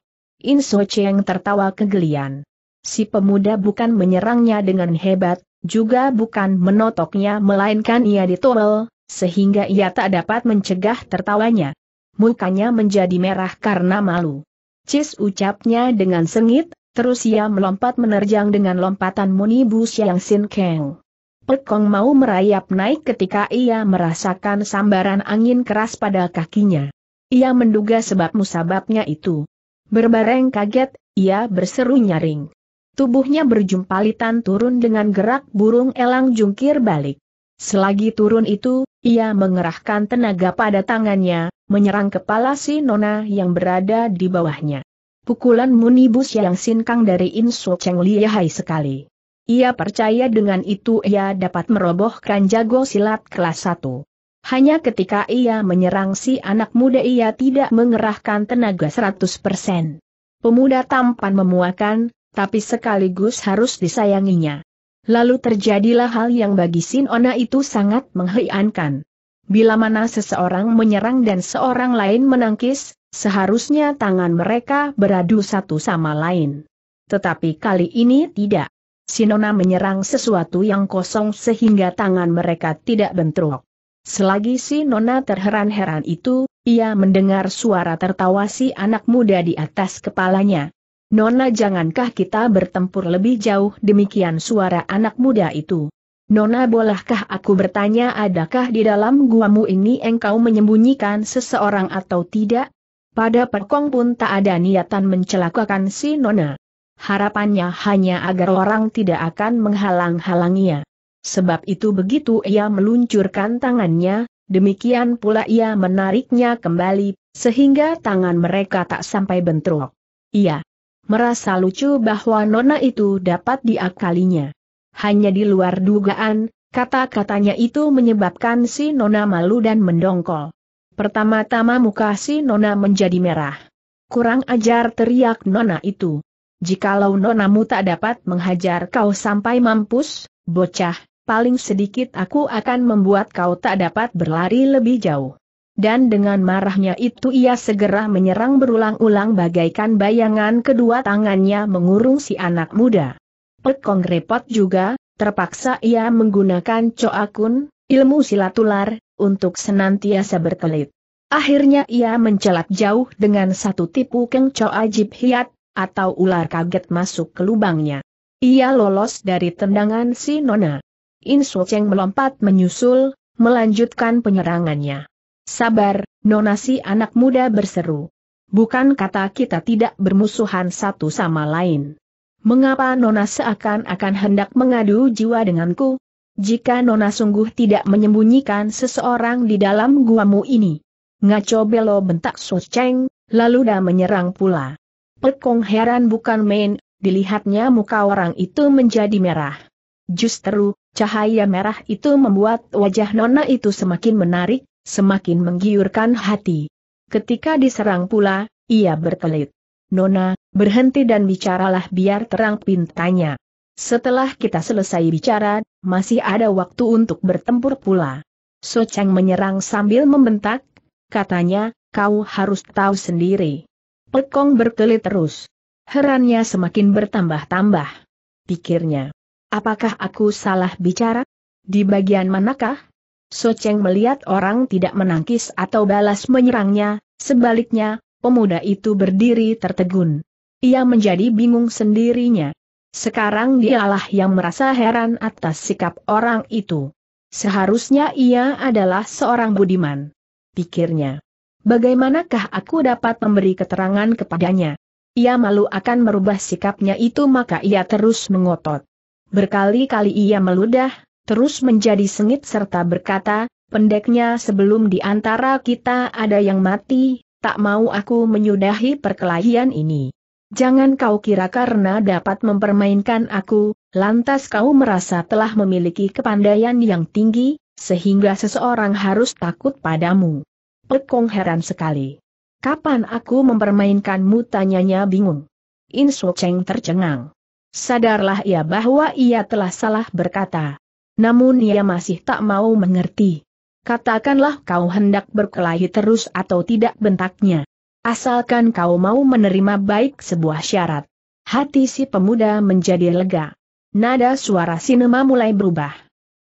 So Cheng tertawa kegelian. Si pemuda bukan menyerangnya dengan hebat, juga bukan menotoknya melainkan ia ditolol sehingga ia tak dapat mencegah tertawanya. Mukanya menjadi merah karena malu. Cis ucapnya dengan sengit, terus ia melompat menerjang dengan lompatan munibus yang Sin keng. Pekong mau merayap naik ketika ia merasakan sambaran angin keras pada kakinya. Ia menduga sebab musababnya itu. Berbareng kaget, ia berseru nyaring. Tubuhnya berjumpalitan turun dengan gerak burung elang jungkir balik. Selagi turun itu, ia mengerahkan tenaga pada tangannya, menyerang kepala si Nona yang berada di bawahnya. Pukulan munibus yang sinkang dari Insu Cheng lihai sekali. Ia percaya dengan itu ia dapat merobohkan jago silat kelas 1. Hanya ketika ia menyerang si anak muda ia tidak mengerahkan tenaga 100%. Pemuda tampan memuakan, tapi sekaligus harus disayanginya. Lalu terjadilah hal yang bagi Sinona itu sangat mengherankan. Bila mana seseorang menyerang dan seorang lain menangkis, seharusnya tangan mereka beradu satu sama lain. Tetapi kali ini tidak. Sinona menyerang sesuatu yang kosong sehingga tangan mereka tidak bentrok. Selagi si Nona terheran-heran itu, ia mendengar suara tertawa si anak muda di atas kepalanya. Nona jangankah kita bertempur lebih jauh demikian suara anak muda itu. Nona bolehkah aku bertanya adakah di dalam guamu ini engkau menyembunyikan seseorang atau tidak? Pada perkong pun tak ada niatan mencelakakan si Nona. Harapannya hanya agar orang tidak akan menghalang halangnya Sebab itu begitu ia meluncurkan tangannya, demikian pula ia menariknya kembali, sehingga tangan mereka tak sampai bentrok. Iya, merasa lucu bahwa nona itu dapat diakalinya. Hanya di luar dugaan, kata-katanya itu menyebabkan si nona malu dan mendongkol. Pertama-tama muka si nona menjadi merah. Kurang ajar teriak nona itu. Jikalau nonamu tak dapat menghajar kau sampai mampus, bocah, paling sedikit aku akan membuat kau tak dapat berlari lebih jauh dan dengan marahnya itu ia segera menyerang berulang-ulang bagaikan bayangan kedua tangannya mengurung si anak muda. Pekong repot juga, terpaksa ia menggunakan coakun, ilmu silatular, untuk senantiasa berkelit. Akhirnya ia mencelat jauh dengan satu tipu keng coa hiat, atau ular kaget masuk ke lubangnya. Ia lolos dari tendangan si Nona. Insu Cheng melompat menyusul, melanjutkan penyerangannya. Sabar, nonasi anak muda berseru. Bukan kata kita tidak bermusuhan satu sama lain. Mengapa Nona seakan-akan hendak mengadu jiwa denganku? Jika Nona sungguh tidak menyembunyikan seseorang di dalam guamu ini. Ngaco belo bentak soceng, lalu dah menyerang pula. Pekong heran bukan main, dilihatnya muka orang itu menjadi merah. Justru, cahaya merah itu membuat wajah Nona itu semakin menarik, semakin menggiurkan hati. Ketika diserang pula, ia berkelit. Nona, berhenti dan bicaralah biar terang pintanya. Setelah kita selesai bicara, masih ada waktu untuk bertempur pula. So Chang menyerang sambil membentak, katanya, kau harus tahu sendiri. Pekong berkelit terus. Herannya semakin bertambah-tambah. Pikirnya, apakah aku salah bicara? Di bagian manakah? Soceng melihat orang tidak menangkis atau balas menyerangnya, sebaliknya, pemuda itu berdiri tertegun. Ia menjadi bingung sendirinya. Sekarang dialah yang merasa heran atas sikap orang itu. Seharusnya ia adalah seorang budiman. Pikirnya. Bagaimanakah aku dapat memberi keterangan kepadanya? Ia malu akan merubah sikapnya itu maka ia terus mengotot. Berkali-kali ia meludah, terus menjadi sengit serta berkata, pendeknya sebelum di antara kita ada yang mati, tak mau aku menyudahi perkelahian ini. Jangan kau kira karena dapat mempermainkan aku, lantas kau merasa telah memiliki kepandaian yang tinggi, sehingga seseorang harus takut padamu. Pekong heran sekali. Kapan aku mempermainkanmu tanyanya bingung. Insuk Cheng tercengang. Sadarlah ia bahwa ia telah salah berkata. Namun ia masih tak mau mengerti. Katakanlah kau hendak berkelahi terus atau tidak bentaknya. Asalkan kau mau menerima baik sebuah syarat. Hati si pemuda menjadi lega. Nada suara sinema mulai berubah.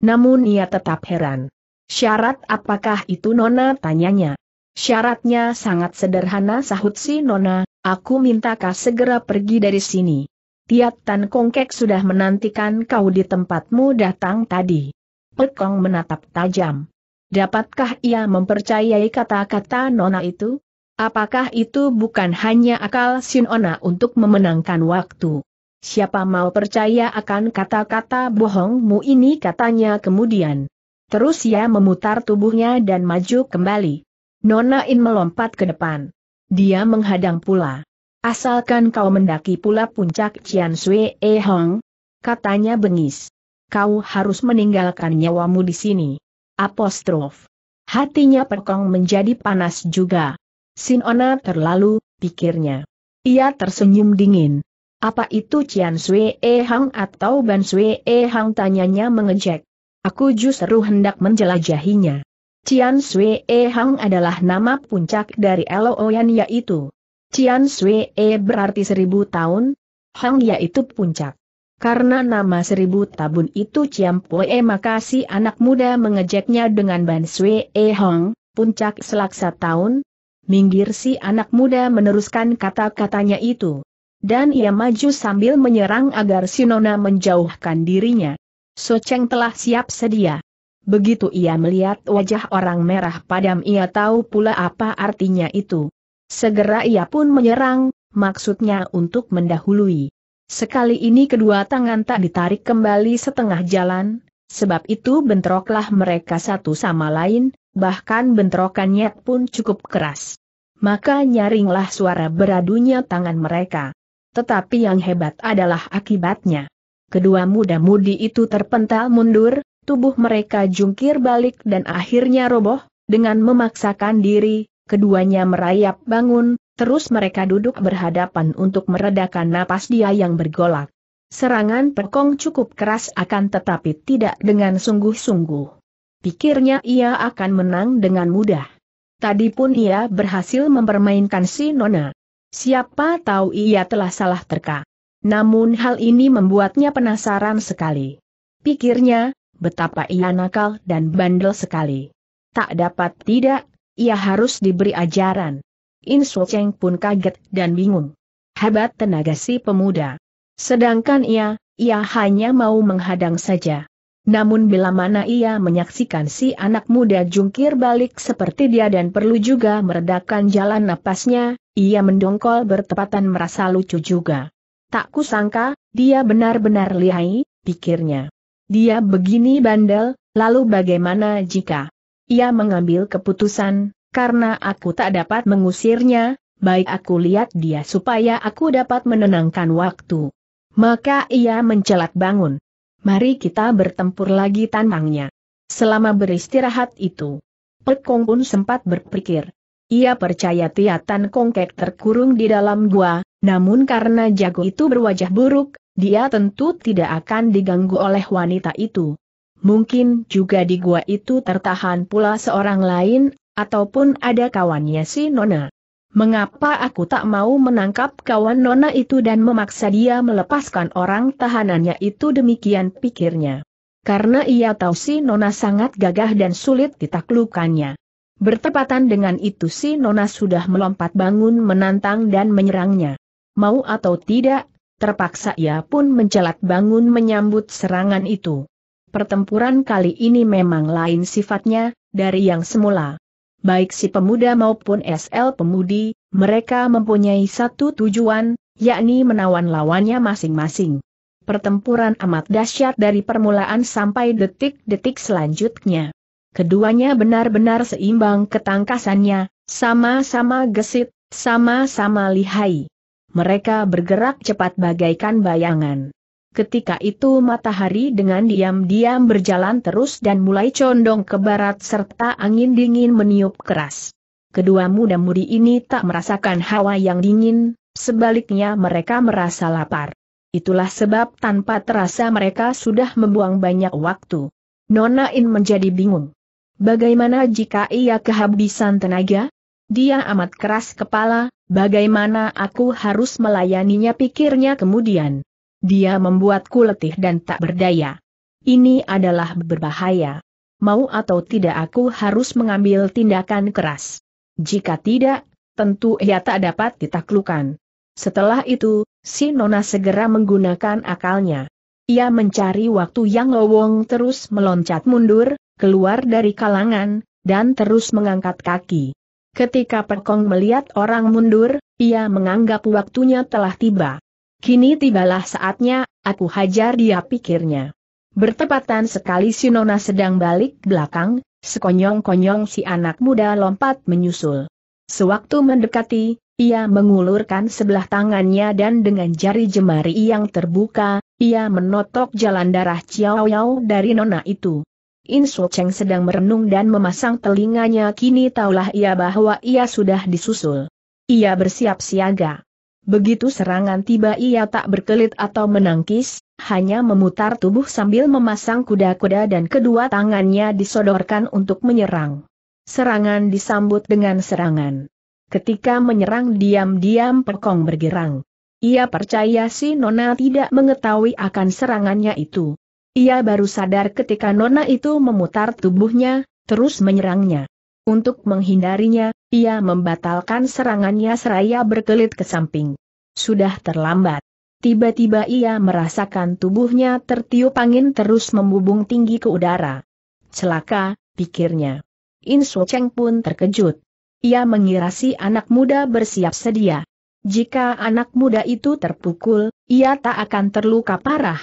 Namun ia tetap heran. Syarat apakah itu Nona tanyanya. Syaratnya sangat sederhana sahut si Nona, aku minta kau segera pergi dari sini. Tiat Tan Kongkek sudah menantikan kau di tempatmu datang tadi. Pekong menatap tajam. Dapatkah ia mempercayai kata-kata Nona itu? Apakah itu bukan hanya akal Sinona untuk memenangkan waktu? Siapa mau percaya akan kata-kata bohongmu ini katanya kemudian. Terus ia memutar tubuhnya dan maju kembali. Nona In melompat ke depan. Dia menghadang pula. Asalkan kau mendaki pula puncak Cian Sui E Hong, katanya bengis. Kau harus meninggalkan nyawamu di sini. Apostrof. Hatinya perkong menjadi panas juga. Sinona terlalu, pikirnya. Ia tersenyum dingin. Apa itu Cian Sui E eh Hang atau Ban Sui E eh Hang tanyanya mengejek. Aku justru hendak menjelajahinya. Cian Sui E Hang adalah nama puncak dari Eloyan yaitu Cian Sui E berarti seribu tahun, Hang yaitu puncak. Karena nama seribu tabun itu Cian Pue e, maka si anak muda mengejeknya dengan Ban Sui E Hong, puncak selaksa tahun. Minggir si anak muda meneruskan kata-katanya itu. Dan ia maju sambil menyerang agar Sinona menjauhkan dirinya. So Cheng telah siap sedia. Begitu ia melihat wajah orang merah padam ia tahu pula apa artinya itu. Segera ia pun menyerang, maksudnya untuk mendahului. Sekali ini kedua tangan tak ditarik kembali setengah jalan, sebab itu bentroklah mereka satu sama lain, bahkan bentrokannya pun cukup keras. Maka nyaringlah suara beradunya tangan mereka. Tetapi yang hebat adalah akibatnya. Kedua muda-mudi itu terpental mundur, tubuh mereka jungkir balik dan akhirnya roboh, dengan memaksakan diri, keduanya merayap bangun, terus mereka duduk berhadapan untuk meredakan napas dia yang bergolak. Serangan Pekong cukup keras akan tetapi tidak dengan sungguh-sungguh. Pikirnya ia akan menang dengan mudah. Tadi pun ia berhasil mempermainkan si Nona. Siapa tahu ia telah salah terka. Namun hal ini membuatnya penasaran sekali. Pikirnya, betapa ia nakal dan bandel sekali. Tak dapat tidak, ia harus diberi ajaran. Insu Cheng pun kaget dan bingung. Hebat tenaga si pemuda. Sedangkan ia, ia hanya mau menghadang saja. Namun bila mana ia menyaksikan si anak muda jungkir balik seperti dia dan perlu juga meredakan jalan napasnya, ia mendongkol bertepatan merasa lucu juga. Tak kusangka, dia benar-benar lihai, pikirnya. Dia begini bandel, lalu bagaimana jika ia mengambil keputusan, karena aku tak dapat mengusirnya, baik aku lihat dia supaya aku dapat menenangkan waktu. Maka ia mencelat bangun. Mari kita bertempur lagi tantangnya. Selama beristirahat itu, Pekong pun sempat berpikir. Ia percaya Tiatan Kongkek terkurung di dalam gua, namun karena jago itu berwajah buruk, dia tentu tidak akan diganggu oleh wanita itu mungkin juga di gua itu tertahan pula seorang lain, ataupun ada kawannya si Nona. Mengapa aku tak mau menangkap kawan Nona itu dan memaksa dia melepaskan orang tahanannya itu demikian pikirnya. Karena ia tahu si Nona sangat gagah dan sulit ditaklukannya. Bertepatan dengan itu si Nona sudah melompat bangun menantang dan menyerangnya. Mau atau tidak, terpaksa ia pun mencelat bangun menyambut serangan itu. Pertempuran kali ini memang lain sifatnya, dari yang semula. Baik si pemuda maupun SL pemudi, mereka mempunyai satu tujuan, yakni menawan lawannya masing-masing. Pertempuran amat dahsyat dari permulaan sampai detik-detik selanjutnya. Keduanya benar-benar seimbang ketangkasannya, sama-sama gesit, sama-sama lihai. Mereka bergerak cepat bagaikan bayangan. Ketika itu matahari dengan diam-diam berjalan terus dan mulai condong ke barat serta angin dingin meniup keras. Kedua muda-mudi ini tak merasakan hawa yang dingin, sebaliknya mereka merasa lapar. Itulah sebab tanpa terasa mereka sudah membuang banyak waktu. Nona In menjadi bingung. Bagaimana jika ia kehabisan tenaga? Dia amat keras kepala, bagaimana aku harus melayaninya pikirnya kemudian. Dia membuatku letih dan tak berdaya. Ini adalah berbahaya. Mau atau tidak aku harus mengambil tindakan keras. Jika tidak, tentu ia tak dapat ditaklukan. Setelah itu, si Nona segera menggunakan akalnya. Ia mencari waktu yang lowong terus meloncat mundur, keluar dari kalangan, dan terus mengangkat kaki. Ketika Perkong melihat orang mundur, ia menganggap waktunya telah tiba. Kini tibalah saatnya, aku hajar dia pikirnya. Bertepatan sekali si nona sedang balik belakang, sekonyong-konyong si anak muda lompat menyusul. Sewaktu mendekati, ia mengulurkan sebelah tangannya dan dengan jari jemari yang terbuka, ia menotok jalan darah Chiao Yao dari nona itu. Insu Cheng sedang merenung dan memasang telinganya kini taulah ia bahwa ia sudah disusul. Ia bersiap siaga. Begitu serangan tiba ia tak berkelit atau menangkis, hanya memutar tubuh sambil memasang kuda-kuda dan kedua tangannya disodorkan untuk menyerang. Serangan disambut dengan serangan. Ketika menyerang diam-diam pekong bergerang. Ia percaya si Nona tidak mengetahui akan serangannya itu. Ia baru sadar ketika Nona itu memutar tubuhnya, terus menyerangnya. Untuk menghindarinya, ia membatalkan serangannya seraya berkelit ke samping. Sudah terlambat. Tiba-tiba ia merasakan tubuhnya tertiup angin terus membubung tinggi ke udara. Celaka, pikirnya. Inso Cheng pun terkejut. Ia mengira si anak muda bersiap sedia. Jika anak muda itu terpukul, ia tak akan terluka parah.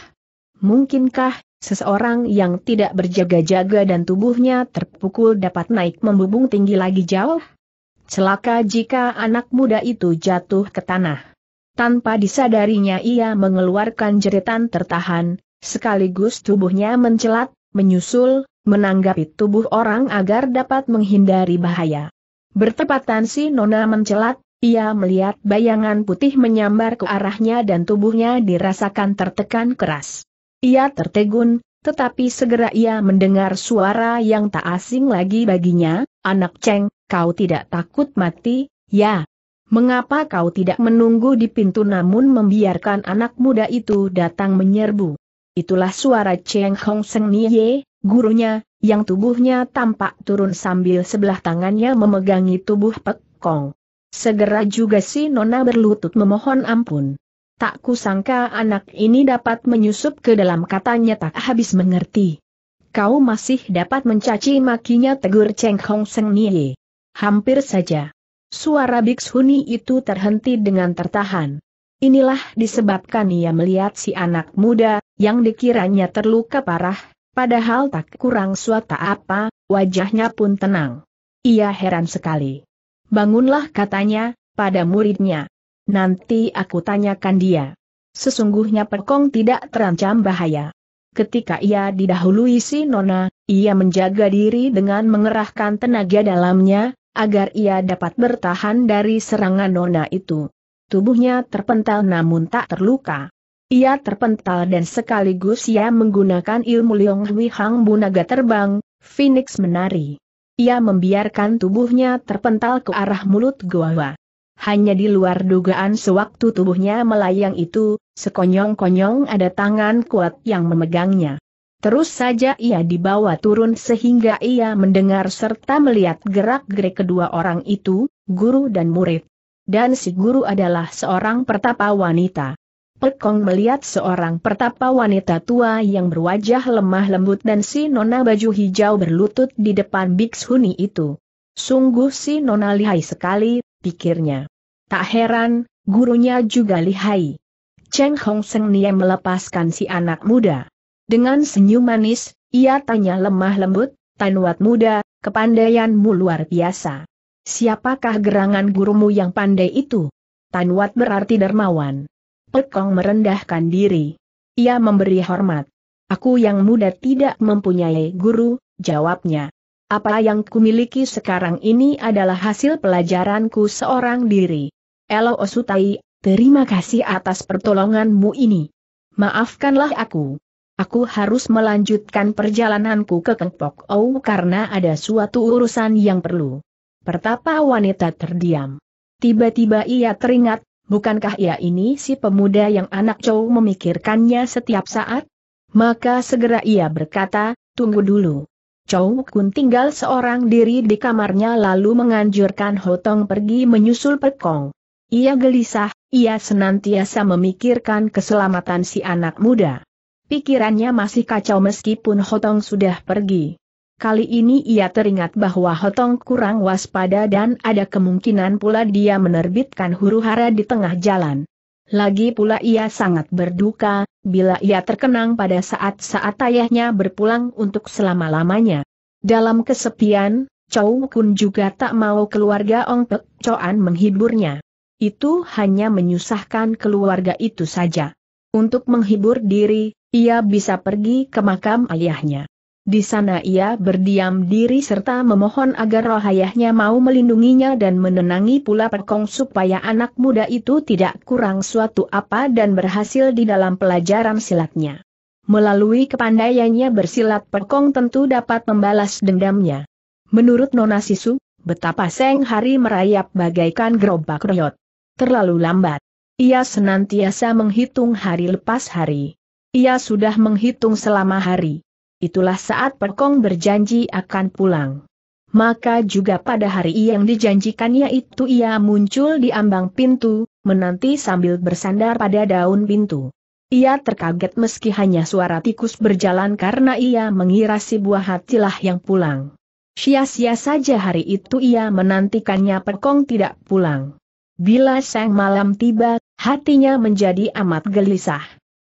Mungkinkah seseorang yang tidak berjaga-jaga dan tubuhnya terpukul dapat naik membubung tinggi lagi jauh? celaka jika anak muda itu jatuh ke tanah. Tanpa disadarinya ia mengeluarkan jeritan tertahan, sekaligus tubuhnya mencelat, menyusul, menanggapi tubuh orang agar dapat menghindari bahaya. Bertepatan si Nona mencelat, ia melihat bayangan putih menyambar ke arahnya dan tubuhnya dirasakan tertekan keras. Ia tertegun, tetapi segera ia mendengar suara yang tak asing lagi baginya, anak Ceng, kau tidak takut mati, ya. Mengapa kau tidak menunggu di pintu namun membiarkan anak muda itu datang menyerbu? Itulah suara Cheng Hong Seng Nie, gurunya, yang tubuhnya tampak turun sambil sebelah tangannya memegangi tubuh Pek Kong. Segera juga si Nona berlutut memohon ampun. Tak kusangka anak ini dapat menyusup ke dalam katanya tak habis mengerti. Kau masih dapat mencaci makinya tegur Cheng Hong Seng Nie. Hampir saja. Suara Bikshuni itu terhenti dengan tertahan. Inilah disebabkan ia melihat si anak muda, yang dikiranya terluka parah, padahal tak kurang suatu apa, wajahnya pun tenang. Ia heran sekali. Bangunlah katanya, pada muridnya. Nanti aku tanyakan dia. Sesungguhnya Perkong tidak terancam bahaya. Ketika ia didahului si Nona, ia menjaga diri dengan mengerahkan tenaga dalamnya, agar ia dapat bertahan dari serangan nona itu. Tubuhnya terpental namun tak terluka. Ia terpental dan sekaligus ia menggunakan ilmu Liong Hui Hang Bunaga terbang, Phoenix menari. Ia membiarkan tubuhnya terpental ke arah mulut goa. Hanya di luar dugaan sewaktu tubuhnya melayang itu, sekonyong-konyong ada tangan kuat yang memegangnya. Terus saja ia dibawa turun sehingga ia mendengar serta melihat gerak-gerik kedua orang itu, guru dan murid. Dan si guru adalah seorang pertapa wanita. Pekong melihat seorang pertapa wanita tua yang berwajah lemah lembut dan si nona baju hijau berlutut di depan Bixhuni itu. Sungguh si nona lihai sekali, pikirnya. Tak heran, gurunya juga lihai. Cheng Hong Seng Nia melepaskan si anak muda. Dengan senyum manis, ia tanya lemah lembut, Tanwat muda, kepandaianmu luar biasa. Siapakah gerangan gurumu yang pandai itu? Tanwat berarti dermawan. Pekong merendahkan diri. Ia memberi hormat. Aku yang muda tidak mempunyai guru, jawabnya. Apa yang kumiliki sekarang ini adalah hasil pelajaranku seorang diri. Elo Osutai, terima kasih atas pertolonganmu ini. Maafkanlah aku. Aku harus melanjutkan perjalananku ke Kengpok Ou karena ada suatu urusan yang perlu. Pertapa wanita terdiam. Tiba-tiba ia teringat, bukankah ia ini si pemuda yang anak cowok memikirkannya setiap saat? Maka segera ia berkata, tunggu dulu. Chow Kun tinggal seorang diri di kamarnya lalu menganjurkan Hotong pergi menyusul Pekong. Ia gelisah, ia senantiasa memikirkan keselamatan si anak muda. Pikirannya masih kacau meskipun Hotong sudah pergi. Kali ini ia teringat bahwa Hotong kurang waspada dan ada kemungkinan pula dia menerbitkan huru-hara di tengah jalan. Lagi pula ia sangat berduka, bila ia terkenang pada saat-saat ayahnya berpulang untuk selama-lamanya. Dalam kesepian, Chow Kun juga tak mau keluarga Ong Pek Choan menghiburnya. Itu hanya menyusahkan keluarga itu saja. Untuk menghibur diri, ia bisa pergi ke makam ayahnya. Di sana ia berdiam diri serta memohon agar roh ayahnya mau melindunginya dan menenangi pula perkong supaya anak muda itu tidak kurang suatu apa dan berhasil di dalam pelajaran silatnya. Melalui kepandaiannya bersilat perkong tentu dapat membalas dendamnya. Menurut Nona Sisu, betapa Seng Hari merayap bagaikan gerobak royot. Terlalu lambat. Ia senantiasa menghitung hari lepas hari. Ia sudah menghitung selama hari. Itulah saat Perkong berjanji akan pulang. Maka juga pada hari yang dijanjikannya itu ia muncul di ambang pintu, menanti sambil bersandar pada daun pintu. Ia terkaget meski hanya suara tikus berjalan karena ia mengira si buah hatilah yang pulang. Sia-sia saja hari itu ia menantikannya Perkong tidak pulang. Bila sang malam tiba, hatinya menjadi amat gelisah.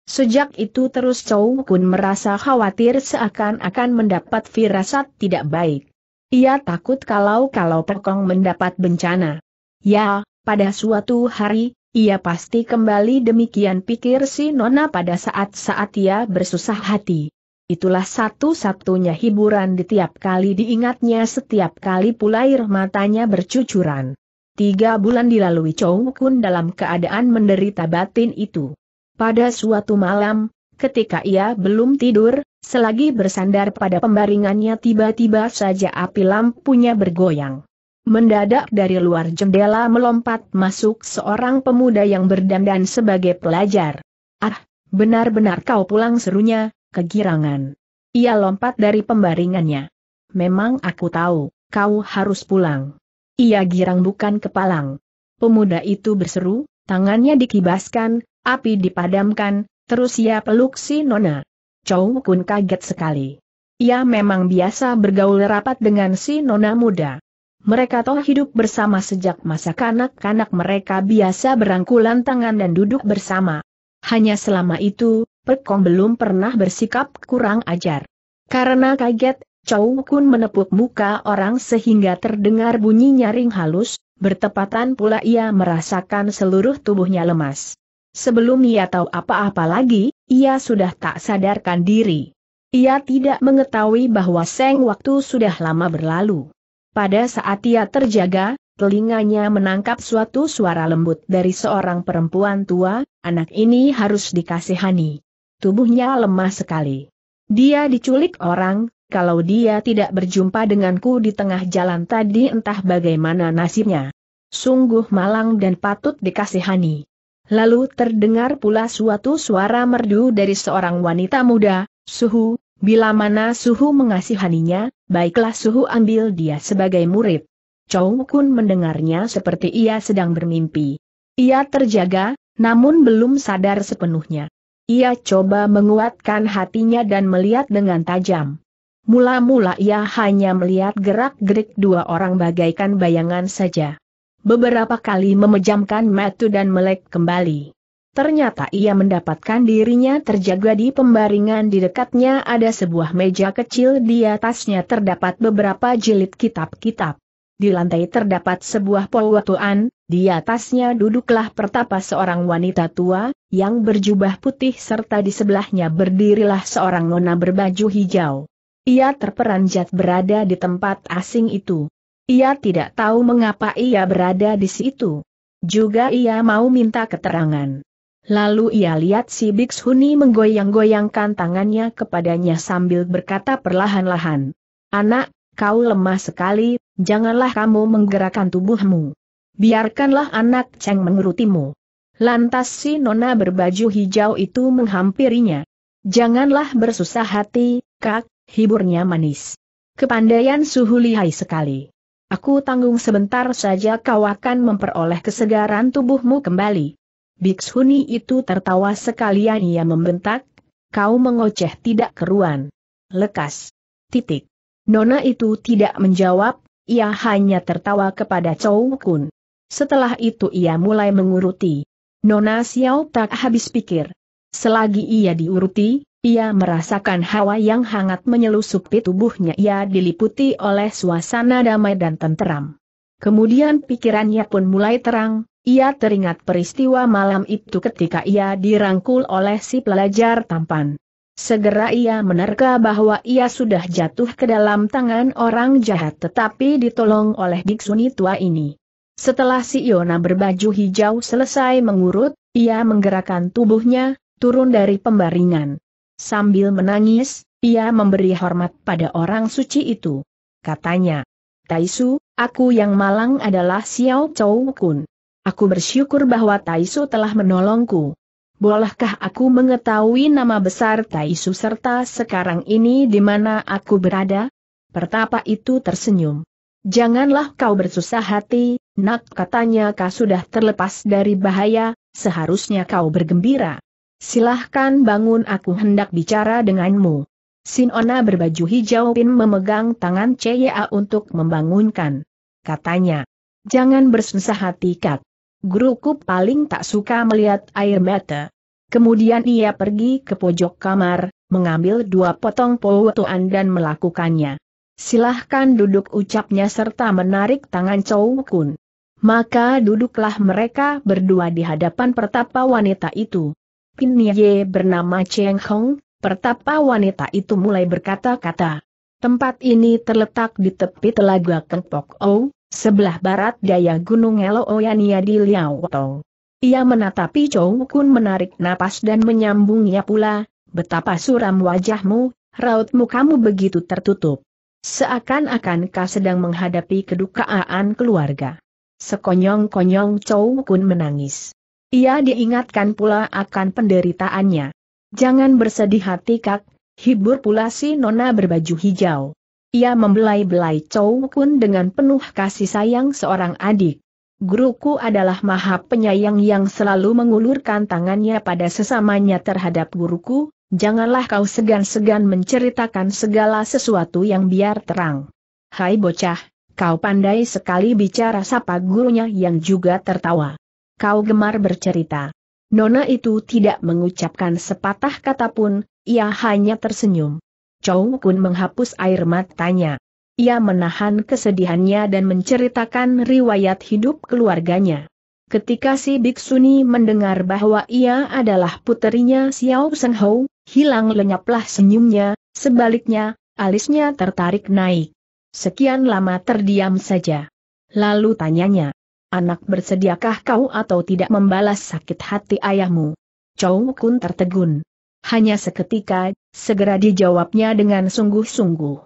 Sejak itu terus Chow Kun merasa khawatir seakan-akan mendapat firasat tidak baik. Ia takut kalau-kalau Pekong mendapat bencana. Ya, pada suatu hari, ia pasti kembali demikian pikir si Nona pada saat-saat ia bersusah hati. Itulah satu-satunya hiburan di tiap kali diingatnya setiap kali pula air matanya bercucuran. Tiga bulan dilalui Chow Kun dalam keadaan menderita batin itu. Pada suatu malam, ketika ia belum tidur, selagi bersandar pada pembaringannya tiba-tiba saja api lampunya bergoyang. Mendadak dari luar jendela melompat masuk seorang pemuda yang berdandan sebagai pelajar. Ah, benar-benar kau pulang serunya, kegirangan. Ia lompat dari pembaringannya. Memang aku tahu, kau harus pulang. Ia girang bukan kepalang. Pemuda itu berseru, tangannya dikibaskan, Api dipadamkan, terus ia peluk si Nona. Chow Kun kaget sekali. Ia memang biasa bergaul rapat dengan si Nona muda. Mereka toh hidup bersama sejak masa kanak-kanak mereka biasa berangkulan tangan dan duduk bersama. Hanya selama itu, perkong belum pernah bersikap kurang ajar. Karena kaget, Chow Kun menepuk muka orang sehingga terdengar bunyi nyaring halus, bertepatan pula ia merasakan seluruh tubuhnya lemas. Sebelum ia tahu apa-apa lagi, ia sudah tak sadarkan diri. Ia tidak mengetahui bahwa seng waktu sudah lama berlalu. Pada saat ia terjaga, telinganya menangkap suatu suara lembut dari seorang perempuan tua, anak ini harus dikasihani. Tubuhnya lemah sekali. Dia diculik orang, kalau dia tidak berjumpa denganku di tengah jalan tadi entah bagaimana nasibnya. Sungguh malang dan patut dikasihani. Lalu terdengar pula suatu suara merdu dari seorang wanita muda, Suhu, bila mana Suhu mengasihaninya, baiklah Suhu ambil dia sebagai murid. Chow Kun mendengarnya seperti ia sedang bermimpi. Ia terjaga, namun belum sadar sepenuhnya. Ia coba menguatkan hatinya dan melihat dengan tajam. Mula-mula ia hanya melihat gerak-gerik dua orang bagaikan bayangan saja. Beberapa kali memejamkan mata dan melek kembali. Ternyata ia mendapatkan dirinya terjaga di pembaringan di dekatnya ada sebuah meja kecil di atasnya terdapat beberapa jilid kitab-kitab. Di lantai terdapat sebuah polwatuan, di atasnya duduklah pertapa seorang wanita tua, yang berjubah putih serta di sebelahnya berdirilah seorang nona berbaju hijau. Ia terperanjat berada di tempat asing itu. Ia tidak tahu mengapa ia berada di situ. Juga ia mau minta keterangan. Lalu ia lihat si Bixhuni menggoyang-goyangkan tangannya kepadanya sambil berkata perlahan-lahan. Anak, kau lemah sekali, janganlah kamu menggerakkan tubuhmu. Biarkanlah anak Cheng mengurutimu." Lantas si nona berbaju hijau itu menghampirinya. Janganlah bersusah hati, kak, hiburnya manis. Kepandaian suhu lihai sekali. Aku tanggung sebentar saja kau akan memperoleh kesegaran tubuhmu kembali. Bikshuni itu tertawa sekalian ia membentak, kau mengoceh tidak keruan. Lekas. Titik. Nona itu tidak menjawab, ia hanya tertawa kepada Chow Kun. Setelah itu ia mulai menguruti. Nona Xiao tak habis pikir. Selagi ia diuruti, ia merasakan hawa yang hangat menyelusupi tubuhnya ia diliputi oleh suasana damai dan tenteram. Kemudian pikirannya pun mulai terang, ia teringat peristiwa malam itu ketika ia dirangkul oleh si pelajar tampan. Segera ia menerka bahwa ia sudah jatuh ke dalam tangan orang jahat tetapi ditolong oleh biksuni tua ini. Setelah si Iona berbaju hijau selesai mengurut, ia menggerakkan tubuhnya, turun dari pembaringan. Sambil menangis, ia memberi hormat pada orang suci itu. Katanya, Taisu, aku yang malang adalah Xiao Chou Kun. Aku bersyukur bahwa Taisu telah menolongku. Bolehkah aku mengetahui nama besar Taisu serta sekarang ini di mana aku berada? Pertapa itu tersenyum. Janganlah kau bersusah hati, nak katanya kau sudah terlepas dari bahaya, seharusnya kau bergembira. Silahkan bangun aku hendak bicara denganmu. Sinona berbaju hijau Pin memegang tangan CYA untuk membangunkan. Katanya, jangan bersusah hati Kak. Guruku paling tak suka melihat air mata. Kemudian ia pergi ke pojok kamar, mengambil dua potong powotuan dan melakukannya. Silahkan duduk ucapnya serta menarik tangan Chow Kun. Maka duduklah mereka berdua di hadapan pertapa wanita itu. Pinye bernama Cheng Hong, pertapa wanita itu mulai berkata-kata. Tempat ini terletak di tepi telaga Kengpok O, sebelah barat daya Gunung Oyania di Liao Tong. Ia menatapi Chow Kun menarik napas dan menyambungnya pula, betapa suram wajahmu, raut mukamu begitu tertutup. Seakan-akan kau sedang menghadapi kedukaan keluarga. Sekonyong-konyong Chow Kun menangis. Ia diingatkan pula akan penderitaannya. Jangan bersedih hati kak, hibur pula si nona berbaju hijau. Ia membelai-belai Chow Kun dengan penuh kasih sayang seorang adik. Guruku adalah maha penyayang yang selalu mengulurkan tangannya pada sesamanya terhadap guruku, janganlah kau segan-segan menceritakan segala sesuatu yang biar terang. Hai bocah, kau pandai sekali bicara sapa gurunya yang juga tertawa kau gemar bercerita. Nona itu tidak mengucapkan sepatah kata pun, ia hanya tersenyum. Chow Kun menghapus air matanya. Ia menahan kesedihannya dan menceritakan riwayat hidup keluarganya. Ketika si Biksuni mendengar bahwa ia adalah puterinya Xiao Seng Hou, hilang lenyaplah senyumnya, sebaliknya, alisnya tertarik naik. Sekian lama terdiam saja. Lalu tanyanya, Anak bersediakah kau atau tidak membalas sakit hati ayahmu? Chow Kun tertegun. Hanya seketika, segera dijawabnya dengan sungguh-sungguh.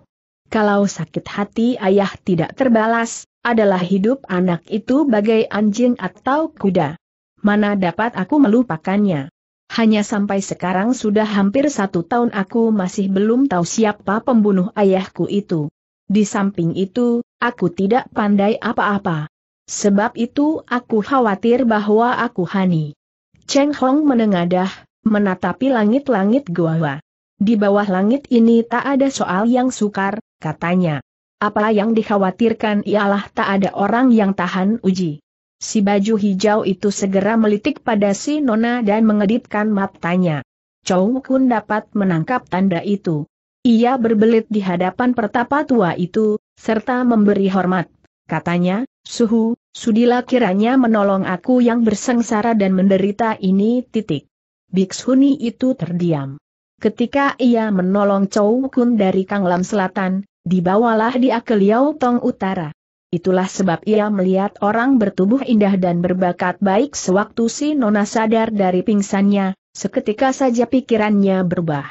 Kalau sakit hati ayah tidak terbalas, adalah hidup anak itu bagai anjing atau kuda. Mana dapat aku melupakannya? Hanya sampai sekarang sudah hampir satu tahun aku masih belum tahu siapa pembunuh ayahku itu. Di samping itu, aku tidak pandai apa-apa. Sebab itu aku khawatir bahwa aku hani. Cheng Hong menengadah, menatapi langit-langit gua. Di bawah langit ini tak ada soal yang sukar, katanya. Apa yang dikhawatirkan ialah tak ada orang yang tahan uji. Si baju hijau itu segera melitik pada si Nona dan mengedipkan matanya. Chow Kun dapat menangkap tanda itu. Ia berbelit di hadapan pertapa tua itu, serta memberi hormat. Katanya, Suhu, sudilah kiranya menolong aku yang bersengsara dan menderita ini titik. Biksuni itu terdiam. Ketika ia menolong Chow Kun dari Kanglam Selatan, dibawalah dia ke Liao Tong Utara. Itulah sebab ia melihat orang bertubuh indah dan berbakat baik sewaktu si Nona sadar dari pingsannya, seketika saja pikirannya berubah.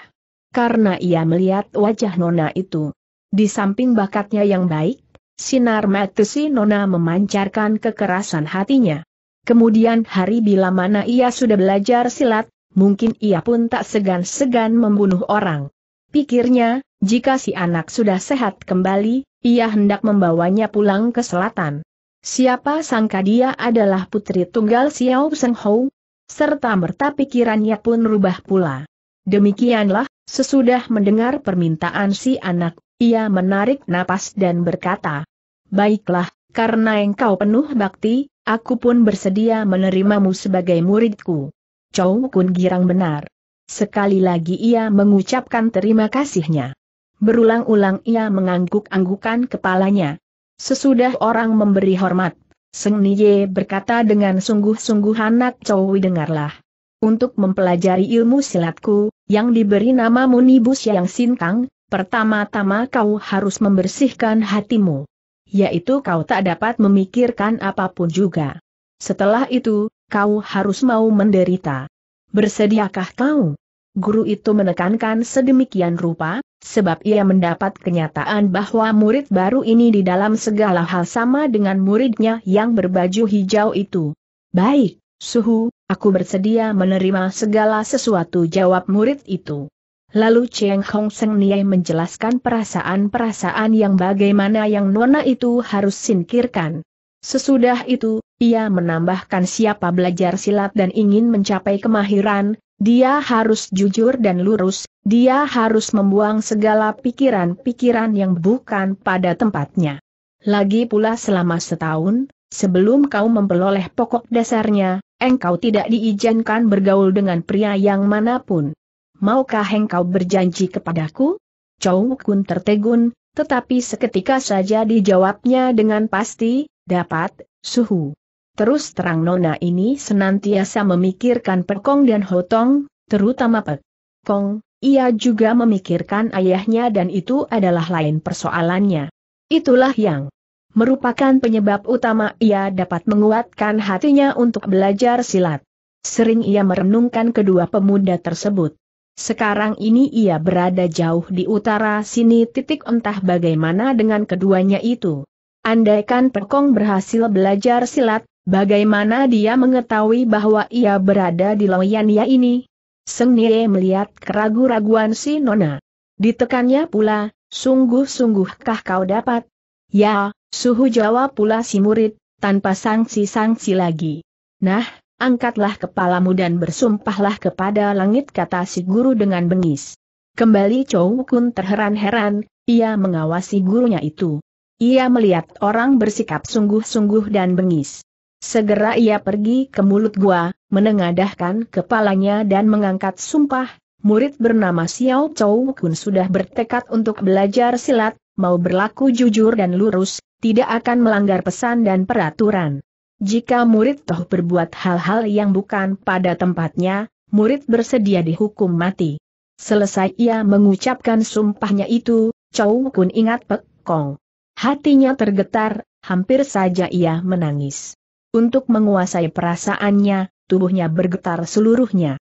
Karena ia melihat wajah Nona itu. Di samping bakatnya yang baik, Sinar mata si Nona memancarkan kekerasan hatinya. Kemudian hari bila mana ia sudah belajar silat, mungkin ia pun tak segan-segan membunuh orang. Pikirnya, jika si anak sudah sehat kembali, ia hendak membawanya pulang ke selatan. Siapa sangka dia adalah putri tunggal Xiao Seng Hou? Serta merta pikirannya pun rubah pula. Demikianlah, sesudah mendengar permintaan si anak, ia menarik napas dan berkata, Baiklah, karena engkau penuh bakti, aku pun bersedia menerimamu sebagai muridku. Chow Kun girang benar. Sekali lagi ia mengucapkan terima kasihnya. Berulang-ulang ia mengangguk-anggukan kepalanya. Sesudah orang memberi hormat, Seng Niye berkata dengan sungguh-sungguh anak Chowi dengarlah. Untuk mempelajari ilmu silatku, yang diberi nama Munibus Yang Sintang, pertama-tama kau harus membersihkan hatimu yaitu kau tak dapat memikirkan apapun juga. Setelah itu, kau harus mau menderita. Bersediakah kau? Guru itu menekankan sedemikian rupa, sebab ia mendapat kenyataan bahwa murid baru ini di dalam segala hal sama dengan muridnya yang berbaju hijau itu. Baik, suhu, aku bersedia menerima segala sesuatu jawab murid itu. Lalu Cheng Hong Seng Niai menjelaskan perasaan-perasaan yang bagaimana yang nona itu harus singkirkan. Sesudah itu, ia menambahkan siapa belajar silat dan ingin mencapai kemahiran, dia harus jujur dan lurus, dia harus membuang segala pikiran-pikiran yang bukan pada tempatnya. Lagi pula selama setahun, sebelum kau memperoleh pokok dasarnya, engkau tidak diizinkan bergaul dengan pria yang manapun maukah engkau berjanji kepadaku? Chow Kun tertegun, tetapi seketika saja dijawabnya dengan pasti, dapat, suhu. Terus terang Nona ini senantiasa memikirkan Pekong dan Hotong, terutama Pekong, ia juga memikirkan ayahnya dan itu adalah lain persoalannya. Itulah yang merupakan penyebab utama ia dapat menguatkan hatinya untuk belajar silat. Sering ia merenungkan kedua pemuda tersebut. Sekarang ini ia berada jauh di utara sini titik entah bagaimana dengan keduanya itu. Andaikan Pekong berhasil belajar silat, bagaimana dia mengetahui bahwa ia berada di Loyania ini? Seng Nye melihat keragu-raguan si Nona. Ditekannya pula, sungguh-sungguhkah kau dapat? Ya, suhu jawab pula si murid, tanpa sanksi-sanksi lagi. Nah, Angkatlah kepalamu dan bersumpahlah kepada langit kata si guru dengan bengis. Kembali Chow Kun terheran-heran, ia mengawasi gurunya itu. Ia melihat orang bersikap sungguh-sungguh dan bengis. Segera ia pergi ke mulut gua, menengadahkan kepalanya dan mengangkat sumpah, murid bernama Xiao Chow Kun sudah bertekad untuk belajar silat, mau berlaku jujur dan lurus, tidak akan melanggar pesan dan peraturan. Jika murid toh berbuat hal-hal yang bukan pada tempatnya, murid bersedia dihukum mati. Selesai ia mengucapkan sumpahnya itu, Chow Kun ingat Pek Kong. Hatinya tergetar, hampir saja ia menangis. Untuk menguasai perasaannya, tubuhnya bergetar seluruhnya.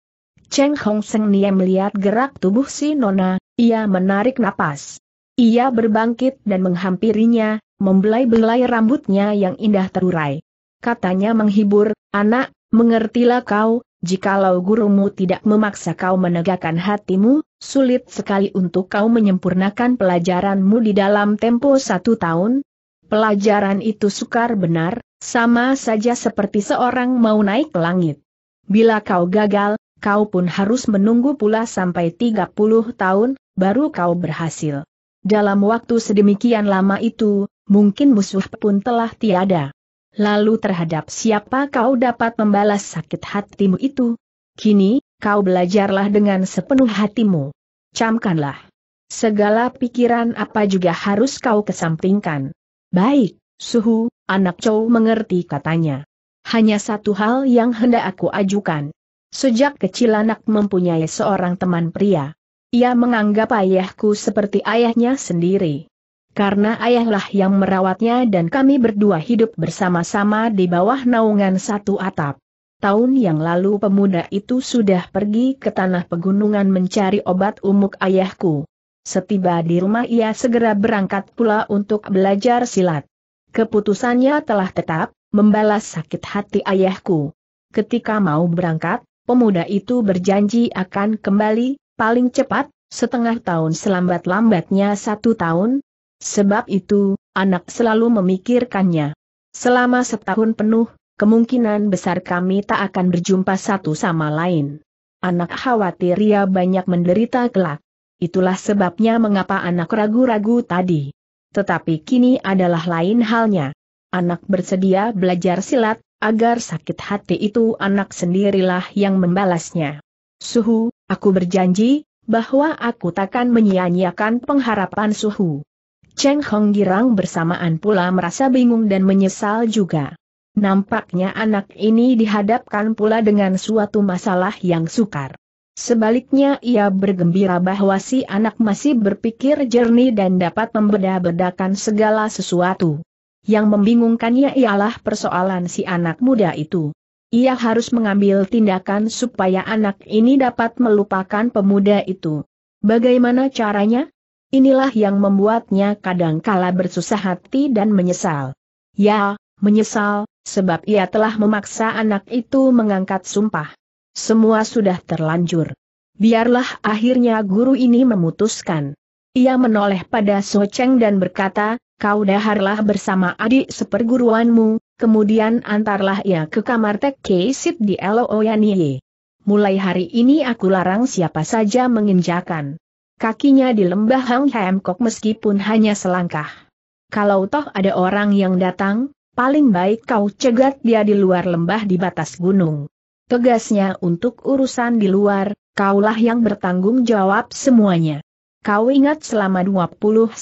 Cheng Hong Seng Nia melihat gerak tubuh si Nona, ia menarik napas. Ia berbangkit dan menghampirinya, membelai-belai rambutnya yang indah terurai katanya menghibur, anak, mengertilah kau, jikalau gurumu tidak memaksa kau menegakkan hatimu, sulit sekali untuk kau menyempurnakan pelajaranmu di dalam tempo satu tahun. Pelajaran itu sukar benar, sama saja seperti seorang mau naik langit. Bila kau gagal, kau pun harus menunggu pula sampai 30 tahun, baru kau berhasil. Dalam waktu sedemikian lama itu, mungkin musuh pun telah tiada. Lalu terhadap siapa kau dapat membalas sakit hatimu itu? Kini, kau belajarlah dengan sepenuh hatimu. Camkanlah. Segala pikiran apa juga harus kau kesampingkan. Baik, suhu, anak cowok mengerti katanya. Hanya satu hal yang hendak aku ajukan. Sejak kecil anak mempunyai seorang teman pria. Ia menganggap ayahku seperti ayahnya sendiri. Karena ayahlah yang merawatnya dan kami berdua hidup bersama-sama di bawah naungan satu atap. Tahun yang lalu pemuda itu sudah pergi ke tanah pegunungan mencari obat umuk ayahku. Setiba di rumah ia segera berangkat pula untuk belajar silat. Keputusannya telah tetap, membalas sakit hati ayahku. Ketika mau berangkat, pemuda itu berjanji akan kembali, paling cepat, setengah tahun selambat-lambatnya satu tahun, Sebab itu, anak selalu memikirkannya. Selama setahun penuh, kemungkinan besar kami tak akan berjumpa satu sama lain. Anak khawatir ia banyak menderita kelak. Itulah sebabnya mengapa anak ragu-ragu tadi. Tetapi kini adalah lain halnya. Anak bersedia belajar silat, agar sakit hati itu anak sendirilah yang membalasnya. Suhu, aku berjanji, bahwa aku takkan menyia-nyiakan pengharapan Suhu. Cheng Hong Girang bersamaan pula merasa bingung dan menyesal juga. Nampaknya anak ini dihadapkan pula dengan suatu masalah yang sukar. Sebaliknya ia bergembira bahwa si anak masih berpikir jernih dan dapat membeda-bedakan segala sesuatu. Yang membingungkannya ialah persoalan si anak muda itu. Ia harus mengambil tindakan supaya anak ini dapat melupakan pemuda itu. Bagaimana caranya? Inilah yang membuatnya kadangkala bersusah hati dan menyesal. Ya, menyesal, sebab ia telah memaksa anak itu mengangkat sumpah. Semua sudah terlanjur. Biarlah akhirnya guru ini memutuskan. Ia menoleh pada Soceng dan berkata, kau daharlah bersama adik seperguruanmu, kemudian antarlah ia ke kamar Tek di Elooyanie. Mulai hari ini aku larang siapa saja menginjakan Kakinya di lembah Hang Hamkok meskipun hanya selangkah. Kalau toh ada orang yang datang, paling baik kau cegat dia di luar lembah di batas gunung. Tegasnya untuk urusan di luar, kaulah yang bertanggung jawab semuanya. Kau ingat selama 21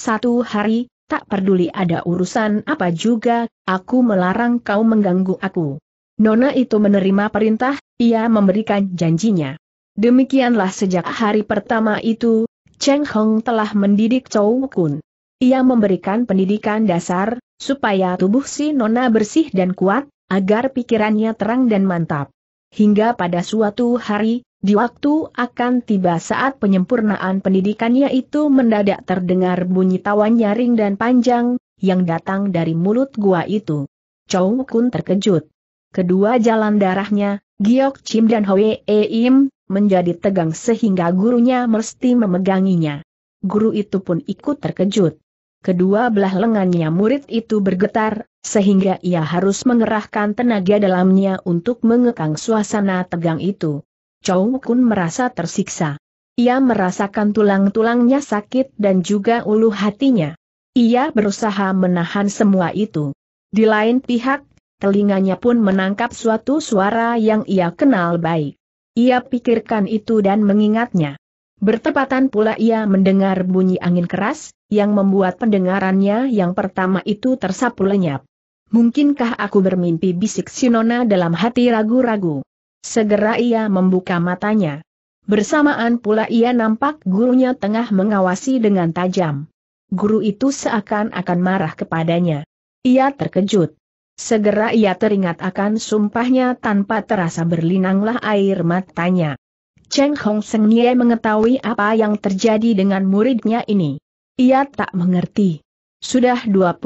hari, tak peduli ada urusan apa juga, aku melarang kau mengganggu aku. Nona itu menerima perintah, ia memberikan janjinya. Demikianlah sejak hari pertama itu, Cheng Hong telah mendidik Chou Kun. Ia memberikan pendidikan dasar, supaya tubuh si Nona bersih dan kuat, agar pikirannya terang dan mantap. Hingga pada suatu hari, di waktu akan tiba saat penyempurnaan pendidikannya itu mendadak terdengar bunyi tawan nyaring dan panjang, yang datang dari mulut gua itu. Chou Kun terkejut. Kedua jalan darahnya, Giok Chim dan Hwee Im, menjadi tegang sehingga gurunya mesti memeganginya. Guru itu pun ikut terkejut. Kedua belah lengannya murid itu bergetar, sehingga ia harus mengerahkan tenaga dalamnya untuk mengekang suasana tegang itu. Chow Kun merasa tersiksa. Ia merasakan tulang-tulangnya sakit dan juga ulu hatinya. Ia berusaha menahan semua itu. Di lain pihak, telinganya pun menangkap suatu suara yang ia kenal baik. Ia pikirkan itu dan mengingatnya. Bertepatan pula ia mendengar bunyi angin keras, yang membuat pendengarannya yang pertama itu tersapu lenyap. Mungkinkah aku bermimpi bisik Sinona dalam hati ragu-ragu? Segera ia membuka matanya. Bersamaan pula ia nampak gurunya tengah mengawasi dengan tajam. Guru itu seakan-akan marah kepadanya. Ia terkejut. Segera ia teringat akan sumpahnya tanpa terasa berlinanglah air matanya. Cheng Hong Seng Nye mengetahui apa yang terjadi dengan muridnya ini. Ia tak mengerti. Sudah 21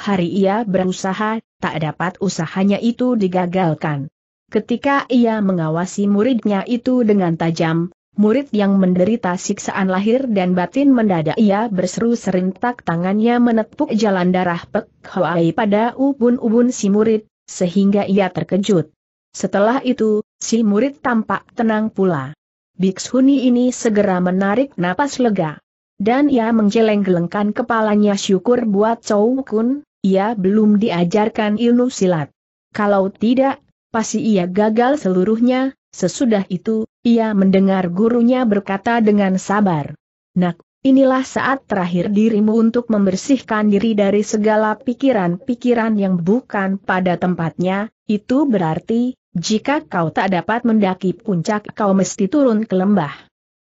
hari ia berusaha, tak dapat usahanya itu digagalkan. Ketika ia mengawasi muridnya itu dengan tajam, murid yang menderita siksaan lahir dan batin mendadak ia berseru serintak tangannya menepuk jalan darah Pek Hoai pada ubun-ubun si murid, sehingga ia terkejut. Setelah itu, si murid tampak tenang pula. Bikshuni ini segera menarik napas lega. Dan ia menggeleng-gelengkan kepalanya syukur buat Chow Kun, ia belum diajarkan ilmu silat. Kalau tidak, pasti ia gagal seluruhnya, Sesudah itu, ia mendengar gurunya berkata dengan sabar. Nak, inilah saat terakhir dirimu untuk membersihkan diri dari segala pikiran-pikiran yang bukan pada tempatnya, itu berarti, jika kau tak dapat mendaki puncak kau mesti turun ke lembah.